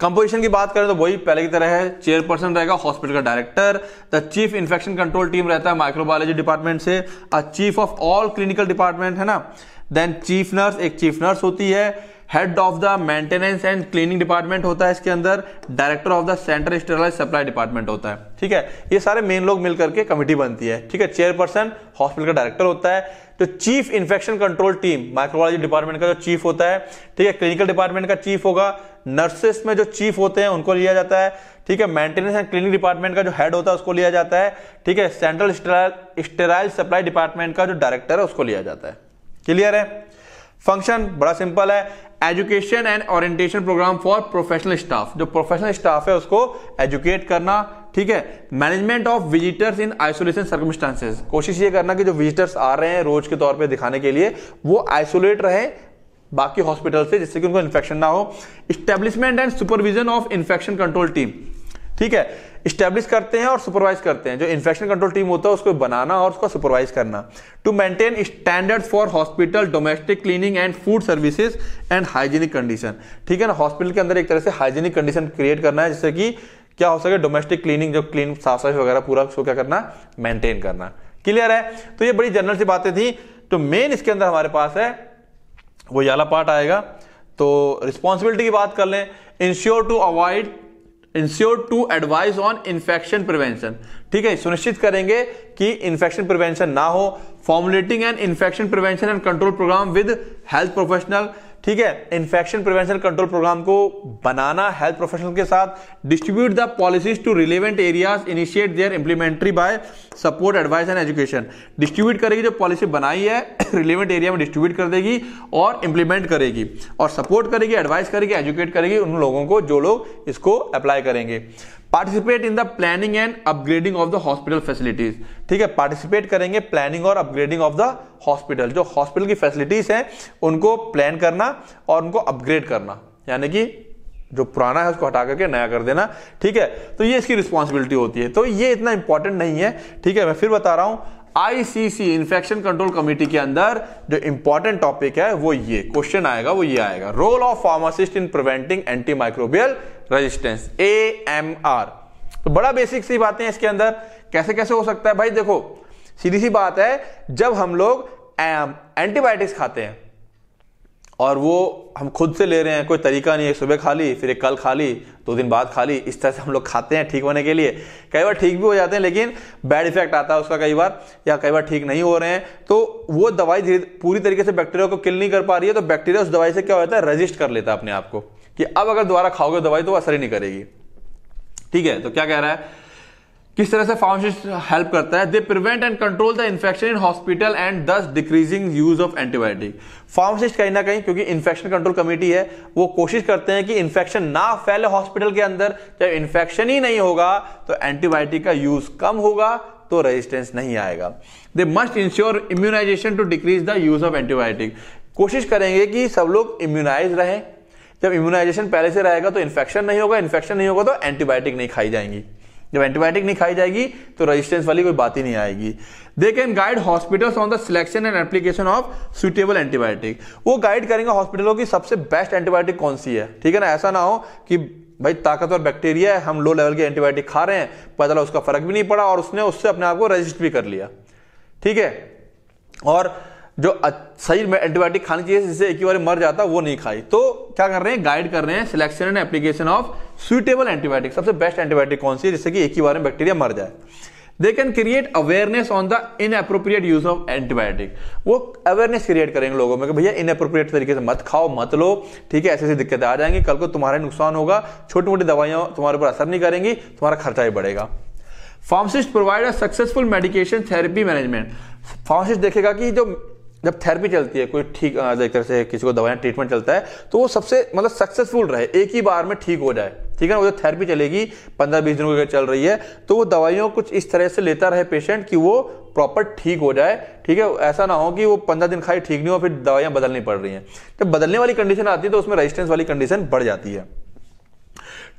A: कंपोजिशन की बात करें तो वही पहले की तरह है चेयरपर्सन रहेगा हॉस्पिटल का director the chief infection control team रहता है माइक्रोबायोलॉजी डिपार्टमेंट से a chief of all clinical department है ना देन चीफ नर्स एक चीफ नर्स होती है head of the maintenance and cleaning department होता है इसके अंदर director of the central sterilise supply department होता है ठीक है ये सारे मेन लोग मिलकर के कमेटी बनती है ठीक है चेयरपर्सन हॉस्पिटल का डायरेक्टर होता है तो chief infection control team microbiology department का जो चीफ होता है ठीक है क्लिनिकल डिपार्टमेंट का चीफ होगा नर्सेस में जो चीफ होते हैं उनको लिया जाता है ठीक है मेंटेनेंस एंड क्लीनिंग डिपार्टमेंट का जो हेड होता है उसको लिया जाता है ठीक है सेंट्रल स्टेराइल सप्लाई डिपार्टमेंट का जो डायरेक्टर है उसको लिया जाता है क्लियर है फंक्शन बड़ा सिंपल है education and orientation programme for professional staff जो प्रोफेशनल स्टाफ है उसको एजुकेट करना ठीक है management of visitors in isolation circumstances कोशिश ये करना कि जो विजिटर्स आ रहे हैं रोज के तौर पे दिखाने के लिए वो आइसोलेट रहे बाकी हॉस्पिटल से जिससे कि उनको इन्फेक्शन ना हो establishment and supervision of infection control team ठीक है स्टैब्लिश करते हैं और सुपरवाइज करते हैं जो इन्फेक्शन कंट्रोल टीम होता है उसको बनाना और उसको सुपरवाइज करना to maintain standard for hospital domestic cleaning and food services and hygienic condition ठीक है ना हॉस्पिटल के अंदर एक तरह से हाइजीनिक कंडीशन क्रिएट करना है जिससे कि क्या हो सके डोमेस्टिक क्लीनिंग जो क्लीन साफ सफाई वगैरह पूरा उसको क्या करना मेंटेन करना क्लियर है तो ये बड़ी जनरल सी बातें थी तो मेन इसके अंदर हमारे पास है वो याला पार्ट आएगा तो रिस्पॉन्सिबिलिटी की बात कर लें ensure to avoid ensure to advice on infection prevention ठीक है सुनिश्चित करेंगे कि इन्फेक्शन प्रिवेंशन ना हो formulating and infection prevention and control programme with health professional ठीक है इन्फेक्शन प्रिवेंशन कंट्रोल प्रोग्राम को बनाना हेल्थ प्रोफेशनल के साथ distribute the policies to relevant areas initiate their implementary by support advice and education distribute करेगी जो policy बनाई है relevant area में डिस्ट्रीब्यूट कर देगी और इंप्लीमेंट करेगी और सपोर्ट करेगी एडवाइस करेगी एजुकेट करेगी उन लोगों को जो लोग इसको अप्लाई करेंगे participate in the planning and upgrading of the hospital facilities ठीक है पार्टिसिपेट करेंगे प्लानिंग और अपग्रेडिंग ऑफ द हॉस्पिटल जो हॉस्पिटल की फैसिलिटीज हैं उनको प्लान करना और उनको अपग्रेड करना यानी कि जो पुराना है उसको हटा करके नया कर देना ठीक है तो ये इसकी रिस्पॉन्सिबिलिटी होती है तो ये इतना इंपॉर्टेंट नहीं है ठीक है मैं फिर बता रहा हूं आईसीसी इंफेक्शन कंट्रोल कमेटी के अंदर जो इंपॉर्टेंट टॉपिक है वो ये क्वेश्चन आएगा वो ये आएगा role of pharmacist in preventing anti microbial resistance A M R तो बड़ा बेसिक सी बातें इसके अंदर कैसे कैसे हो सकता है भाई देखो सीधी सी बात है जब हम लोग एंटीबायोटिक्स खाते हैं और वो हम खुद से ले रहे हैं कोई तरीका नहीं है सुबह खा ली फिर एक कल खा ली दो दिन बाद खा ली इस तरह से हम लोग खाते हैं ठीक होने के लिए कई बार ठीक भी हो जाते हैं लेकिन बैड इफेक्ट आता है उसका कई बार या कई बार ठीक नहीं हो रहे हैं तो वो दवाई धीरे पूरी तरीके से बैक्टीरिया को किल नहीं कर पा रही है तो बैक्टीरिया उस दवाई से क्या होता है रजिस्ट कर लेता है अपने आप को कि अब अगर दोबारा खाओगे तो दवाई तो असर ही नहीं करेगी ठीक है तो क्या कह रहा है किस तरह से फार्मासिस्ट हेल्प करता है they prevent and control the infection in hospital and thus decreasing use of antibiotic pharmacist कहीं ना कहीं क्योंकि इन्फेक्शन कंट्रोल कमेटी है वो कोशिश करते हैं कि इन्फेक्शन ना फैले हॉस्पिटल के अंदर जब इन्फेक्शन ही नहीं होगा तो एंटीबायोटिक का यूज कम होगा तो रेजिस्टेंस नहीं आएगा they must ensure immunisation to decrease the use of antibiotic कोशिश करेंगे कि सब लोग इम्यूनाइज रहें जब इम्यूनाइजेशन पहले से रहेगा तो इन्फेक्शन नहीं होगा इन्फेक्शन नहीं होगा तो एंटीबायोटिक नहीं खाई जाएंगी जब एंटीबायोटिक नहीं खाई जाएगी तो रेजिस्टेंस वाली कोई बात ही नहीं आएगी they can guide hospitals on the selection and application of suitable antibiotic वो गाइड करेंगे हॉस्पिटलों की सबसे बेस्ट एंटीबायोटिक कौन सी है ठीक है ना ऐसा ना हो कि भाई ताकतवर बैक्टीरिया है हम लो लेवल के एंटीबायोटिक खा रहे हैं पता चला उसका फर्क भी नहीं पड़ा और उसने उससे अपने आप को रजिस्ट भी कर लिया ठीक है और जो सही में एंटीबायोटिक खानी चाहिए जिससे एक ही बार मर जाता वो नहीं खाई तो क्या कर रहे हैं गाइड कर रहे हैं selection and application of suitable antibiotic सबसे बेस्ट एंटीबायोटिक कौन सी है जिससे कि एक ही बार में बैक्टीरिया मर जाए they can create awareness on the inappropriate use of antibiotic वो अवेयरनेस क्रिएट करेंगे लोगों में कि भैया इन अप्रोप्रिएट तरीके से मत खाओ मत लो ठीक है ऐसी ऐसी दिक्कतें आ जाएंगी कल को तुम्हारा नुकसान होगा छोटी मोटी दवाइयां तुम्हारे ऊपर असर नहीं करेंगी तुम्हारा खर्चा ही बढ़ेगा pharmacist provide a successful medication therapy management pharmacist देखेगा कि जो जब थेरेपी चलती है कोई ठीक एक तरह से किसी को दवाया ट्रीटमेंट चलता है तो वो सबसे मतलब सक्सेसफुल रहे एक ही बार में ठीक हो जाए ठीक है ना वो जो थेरेपी चलेगी पंद्रह बीस दिनों की चल रही है तो वो दवाइयों कुछ इस तरह से लेता रहे पेशेंट कि वो प्रॉपर ठीक हो जाए ठीक है ऐसा ना हो कि वो पंद्रह दिन खाई ठीक नहीं हो फिर दवाइयाँ बदलनी पड़ रही हैं जब बदलने वाली कंडीशन आती है तो उसमें रेजिस्टेंस वाली कंडीशन बढ़ जाती है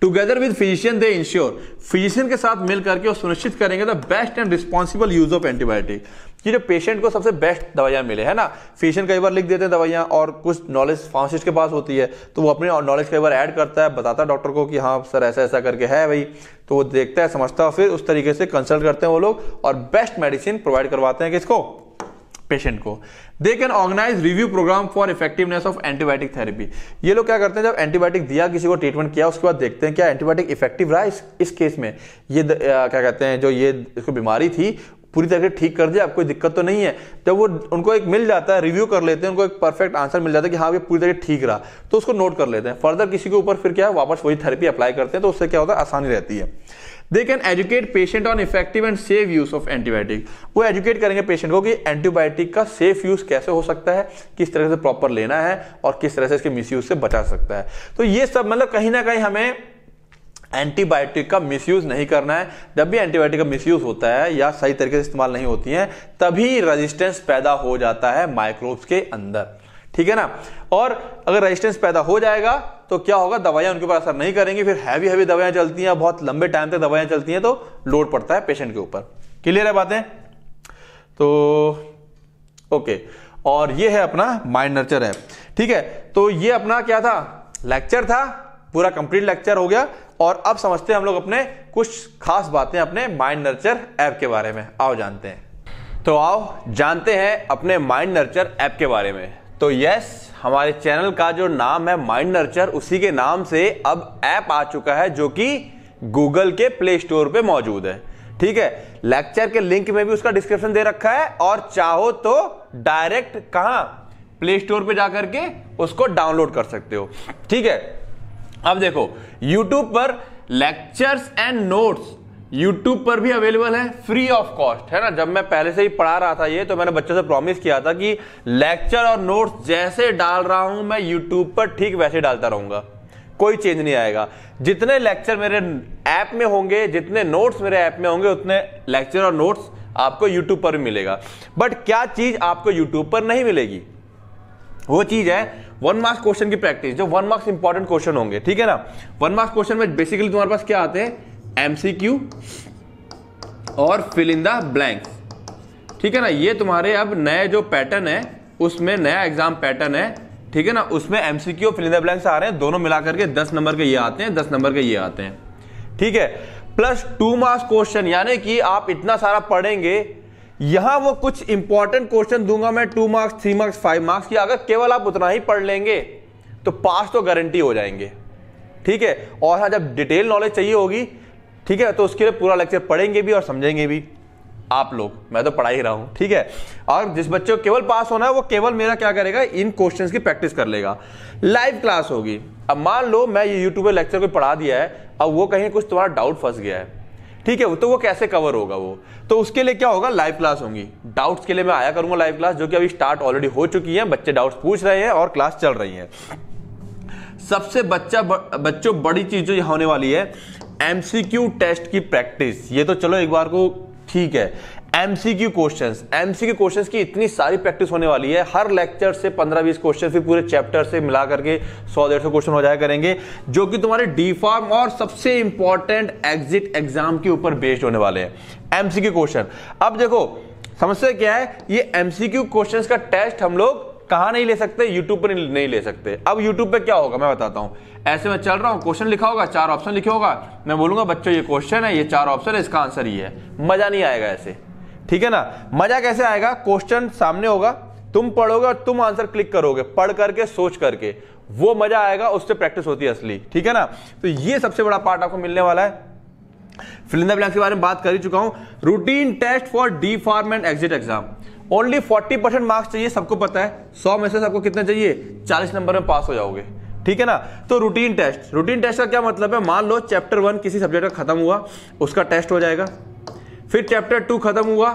A: together with physician they ensure physician के साथ मिल करके वो सुनिश्चित करेंगे the best and responsible use of antibiotic कि जो पेशेंट को सबसे बेस्ट दवाइयाँ मिले है ना फिजिशियन कई बार लिख देते हैं दवाइयाँ और कुछ नॉलेज फार्मासिस्ट के पास होती है तो वो अपने नॉलेज कई बार ऐड करता है बताता है डॉक्टर को कि हाँ सर ऐसा ऐसा करके है भाई तो वो देखता है समझता है फिर उस तरीके से कंसल्ट करते हैं वो लोग और बेस्ट मेडिसिन प्रोवाइड करवाते हैं किसको पेशेंट को they can organise review programme for effectiveness of antibiotic therapy ये लोग क्या करते हैं जब एंटीबायोटिक दिया किसी को ट्रीटमेंट किया उसके बाद देखते हैं क्या एंटीबायोटिक इफेक्टिव रहा इस, इस केस में ये द, आ, क्या कहते हैं जो ये इसको बीमारी थी पूरी तरह ठीक कर दिया अब कोई दिक्कत तो नहीं है जब वो उनको एक मिल जाता है रिव्यू कर लेते हैं उनको एक परफेक्ट आंसर मिल जाता है कि हाँ ये पूरी तरह ठीक रहा तो उसको नोट कर लेते हैं फर्दर किसी के ऊपर फिर क्या है वापस वही थेरेपी अप्लाई करते हैं तो उससे क्या होता है आसानी रहती है they can educate patient on effective and safe use of antibiotic वो एजुकेट करेंगे पेशेंट को कि एंटीबायोटिक का सेफ यूज कैसे हो सकता है किस तरह से प्रॉपर लेना है और किस तरह से इसके यूज से बचा सकता है तो ये सब मतलब कहीं ना कहीं हमें एंटीबायोटिक का मिसयूज नहीं करना है जब भी एंटीबायोटिक का मिसयूज होता है या सही तरीके से इस्तेमाल नहीं होती है तभी रेजिस्टेंस पैदा हो जाता है माइक्रोब्स के अंदर ठीक है ना और अगर रेजिस्टेंस पैदा हो जाएगा तो क्या होगा दवाइयां उनके ऊपर असर नहीं करेंगी फिर हैवी हैवी दवाइयां चलती हैं बहुत लंबे टाइम तक दवाइयां चलती हैं तो लोड पड़ता है पेशेंट के ऊपर क्लियर है बातें तो ओके और ये है अपना माइंड नर्चर है ठीक है तो ये अपना क्या था लेक्चर था पूरा कंप्लीट लेक्चर हो गया और अब समझते हैं हम लोग अपने कुछ खास बातें अपने माइंड नर्चर ऐप के बारे में आओ जानते हैं तो आओ जानते हैं अपने माइंड नर्चर ऐप के बारे में तो यस हमारे चैनल का जो नाम है माइंड नर्चर उसी के नाम से अब ऐप आ चुका है जो कि गूगल के प्ले स्टोर पर मौजूद है ठीक है लेक्चर के लिंक में भी उसका डिस्क्रिप्शन दे रखा है और चाहो तो डायरेक्ट कहाँ प्ले स्टोर पे जाकर के उसको डाउनलोड कर सकते हो ठीक है अब देखो यूट्यूब पर लेक्चर्स एंड नोट्स यूट्यूब पर भी अवेलेबल है फ्री ऑफ कॉस्ट है ना जब मैं पहले से ही पढ़ा रहा था ये तो मैंने बच्चों से प्रॉमिस किया था कि लेक्चर और नोट्स जैसे डाल रहा हूं मैं यूट्यूब पर ठीक वैसे डालता रहूंगा कोई चेंज नहीं आएगा जितने लेक्चर मेरे ऐप में होंगे जितने नोट्स मेरे ऐप में होंगे उतने लेक्चर और नोट्स आपको यूट्यूब पर भी मिलेगा बट क्या चीज आपको यूट्यूब पर नहीं मिलेगी वो चीज है वन मार्क्स क्वेश्चन की प्रैक्टिस जो वन मार्क्स इंपॉर्टेंट क्वेश्चन होंगे ठीक है ना वन मार्क्स क्वेश्चन में बेसिकली तुम्हारे पास क्या आते हैं एमसीक्यू और फिल इन द ब्लैंक ठीक है ना ये तुम्हारे अब नए जो पैटर्न है उसमें नया एग्जाम पैटर्न है ठीक है ना उसमें एमसीक्यू और फिल इन द ब्लैंक्स आ रहे हैं दोनों मिलाकर के दस नंबर के ये आते हैं दस नंबर के ये आते हैं ठीक है प्लस टू मार्क्स क्वेश्चन यानी कि आप इतना सारा पढ़ेंगे यहां वो कुछ इंपॉर्टेंट क्वेश्चन दूंगा मैं two marks three marks five marks की अगर केवल आप उतना ही पढ़ लेंगे तो पास तो गारंटी हो जाएंगे ठीक है और हाँ जब डिटेल नॉलेज चाहिए होगी ठीक है तो उसके लिए पूरा लेक्चर पढ़ेंगे भी और समझेंगे भी आप लोग मैं तो पढ़ा ही रहा हूं ठीक है और जिस बच्चे को केवल पास होना है वो केवल मेरा क्या करेगा इन क्वेश्चन की प्रैक्टिस कर लेगा लाइव क्लास होगी अब मान लो मैं ये यूट्यूब पर लेक्चर को पढ़ा दिया है अब वो कहीं कुछ तुम्हारा डाउट फंस गया है ठीक है तो वो कैसे कवर होगा वो तो उसके लिए क्या होगा लाइव क्लास होंगी डाउट्स के लिए मैं आया करूंगा लाइव क्लास जो कि अभी स्टार्ट ऑलरेडी हो चुकी है बच्चे डाउट्स पूछ रहे हैं और क्लास चल रही है सबसे बच्चा बच्चों बड़ी चीज जो यहां होने वाली है एमसीक्यू टेस्ट की प्रैक्टिस ये तो चलो एक बार को ठीक है एमसीक्यू क्वेश्चंस एमसीक्यू क्वेश्चंस की इतनी सारी प्रैक्टिस होने वाली है हर लेक्चर से पंद्रह बीस क्वेश्चन फिर पूरे चैप्टर से मिला करके सौ डेढ़ क्वेश्चन हो जाया करेंगे जो कि तुम्हारे डी फॉर्म और सबसे इंपॉर्टेंट एग्जिट एग्जाम के ऊपर बेस्ड होने वाले हैं एमसीक्यू क्वेश्चन अब देखो समस्या क्या है ये एमसीक्यू क्वेश्चंस का टेस्ट हम लोग कहा नहीं ले सकते यूट्यूब पर नहीं ले सकते अब यूट्यूब पे क्या होगा मैं बताता हूं ऐसे में चल रहा हूं क्वेश्चन लिखा होगा चार ऑप्शन लिखे होगा मैं बोलूंगा बच्चों ये क्वेश्चन है ये चार ऑप्शन है इसका आंसर ये है मजा नहीं आएगा ऐसे ठीक है ना मजा कैसे आएगा क्वेश्चन सामने होगा तुम पढ़ोगे और तुम आंसर क्लिक करोगे पढ़ करके सोच करके वो मजा आएगा उससे प्रैक्टिस होती है असली ठीक है ना तो ये सबसे बड़ा पार्ट आपको मिलने वाला है फिल के बारे में बात कर ही चुका हूं routine test for D pharm and exit exam only 40 percent marks चाहिए सबको पता है 100 में से सबको कितने चाहिए 40 नंबर में पास हो जाओगे ठीक है ना तो रूटीन टेस्ट रूटीन टेस्ट का क्या मतलब है मान लो चैप्टर वन किसी सब्जेक्ट का खत्म हुआ उसका टेस्ट हो जाएगा फिर चैप्टर टू खत्म हुआ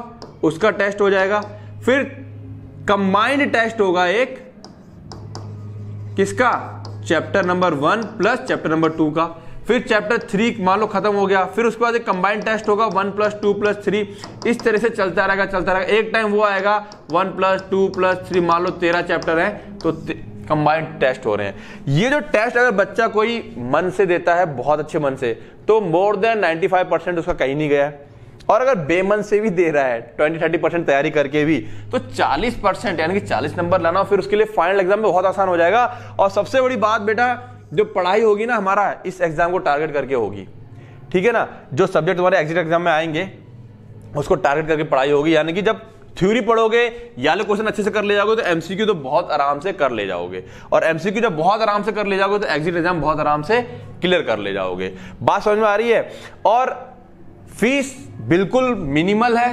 A: उसका टेस्ट हो जाएगा फिर कंबाइंड टेस्ट होगा एक किसका chapter number one plus chapter number two का फिर चैप्टर थ्री मान लो खत्म हो गया फिर उसके बाद एक कंबाइंड टेस्ट होगा one plus two plus three इस तरह से चलता रहेगा चलता रहेगा एक टाइम वो आएगा one plus two plus three मान लो तेरह चैप्टर है तो कंबाइंड टेस्ट हो रहे हैं ये जो टेस्ट अगर बच्चा कोई मन से देता है बहुत अच्छे मन से तो मोर देन 95 परसेंट उसका कहीं नहीं गया है और अगर बेमन से भी दे रहा है ट्वेंटी थर्टी परसेंट तैयारी करके भी तो चालीस परसेंट यानी कि चालीस नंबर लाना फिर उसके लिए फाइनल एग्जाम में बहुत आसान हो जाएगा और सबसे बड़ी बात बेटा जो पढ़ाई होगी ना हमारा इस एग्जाम को टारगेट करके होगी ठीक है ना जो सब्जेक्ट तुम्हारे एग्जिट एग्जाम में आएंगे उसको टारगेट करके पढ़ाई होगी यानी कि जब थ्योरी पढ़ोगे या क्वेश्चन तो अच्छे से कर ले जाओगे तो एमसीक्यू तो बहुत आराम से कर ले जाओगे और एमसीक्यू जब बहुत आराम से कर ले जाओगे तो एग्जिट एग्जाम बहुत आराम से क्लियर कर ले जाओगे बात समझ में आ रही है और फीस बिल्कुल मिनिमल है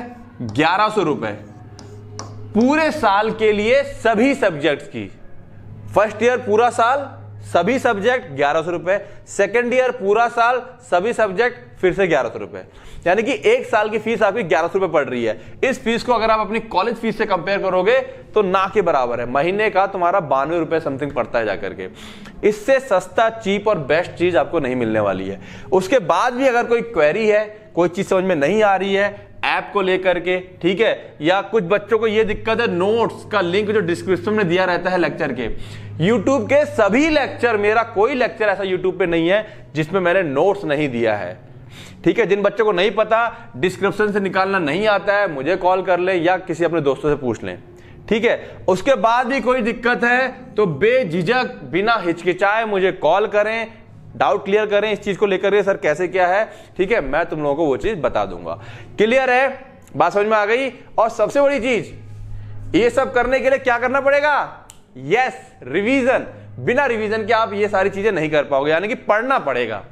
A: ग्यारह सौ रुपये पूरे साल के लिए सभी सब्जेक्ट्स की फर्स्ट ईयर पूरा साल सभी सब्जेक्ट ग्यारह सौ रुपये सेकेंड ईयर पूरा साल सभी सब्जेक्ट फिर से ग्यारह सौ रुपये यानी कि एक साल की फीस आपकी ग्यारह सौ पड़ रही है इस फीस को अगर आप अपनी कॉलेज फीस से कंपेयर करोगे तो ना के बराबर है महीने का तुम्हारा बानवे रुपए समथिंग पड़ता है जाकर के इससे सस्ता चीप और बेस्ट चीज आपको नहीं मिलने वाली है उसके बाद भी अगर कोई क्वेरी है कोई चीज समझ में नहीं आ रही है ऐप को लेकर के ठीक है या कुछ बच्चों को यह दिक्कत है नोट्स का लिंक जो डिस्क्रिप्शन में दिया रहता है लेक्चर के यूट्यूब के सभी लेक्चर मेरा कोई लेक्चर ऐसा यूट्यूब पे नहीं है जिसमें मैंने नोट्स नहीं दिया है ठीक है जिन बच्चों को नहीं पता डिस्क्रिप्शन से निकालना नहीं आता है मुझे कॉल कर लें या किसी अपने दोस्तों से पूछ लें ठीक है उसके बाद भी कोई दिक्कत है तो बेझिझक बिना हिचकिचाए मुझे कॉल करें डाउट क्लियर करें इस चीज को लेकर सर कैसे क्या है ठीक है मैं तुम लोगों को वो चीज बता दूंगा क्लियर है बात समझ में आ गई और सबसे बड़ी चीज ये सब करने के लिए क्या करना पड़ेगा यस रिवीजन बिना रिवीजन के आप ये सारी चीजें नहीं कर पाओगे यानी कि पढ़ना पड़ेगा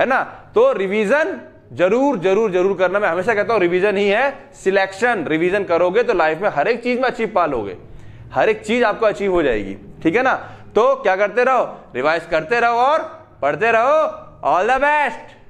A: है ना तो रिवीजन जरूर जरूर जरूर करना मैं हमेशा कहता हूं रिवीजन ही है सिलेक्शन रिवीजन करोगे तो लाइफ में हर एक चीज में अचीव पा लोगे हर एक चीज आपको अचीव हो जाएगी ठीक है ना तो क्या करते रहो रिवाइज करते रहो और पढ़ते रहो ऑल द बेस्ट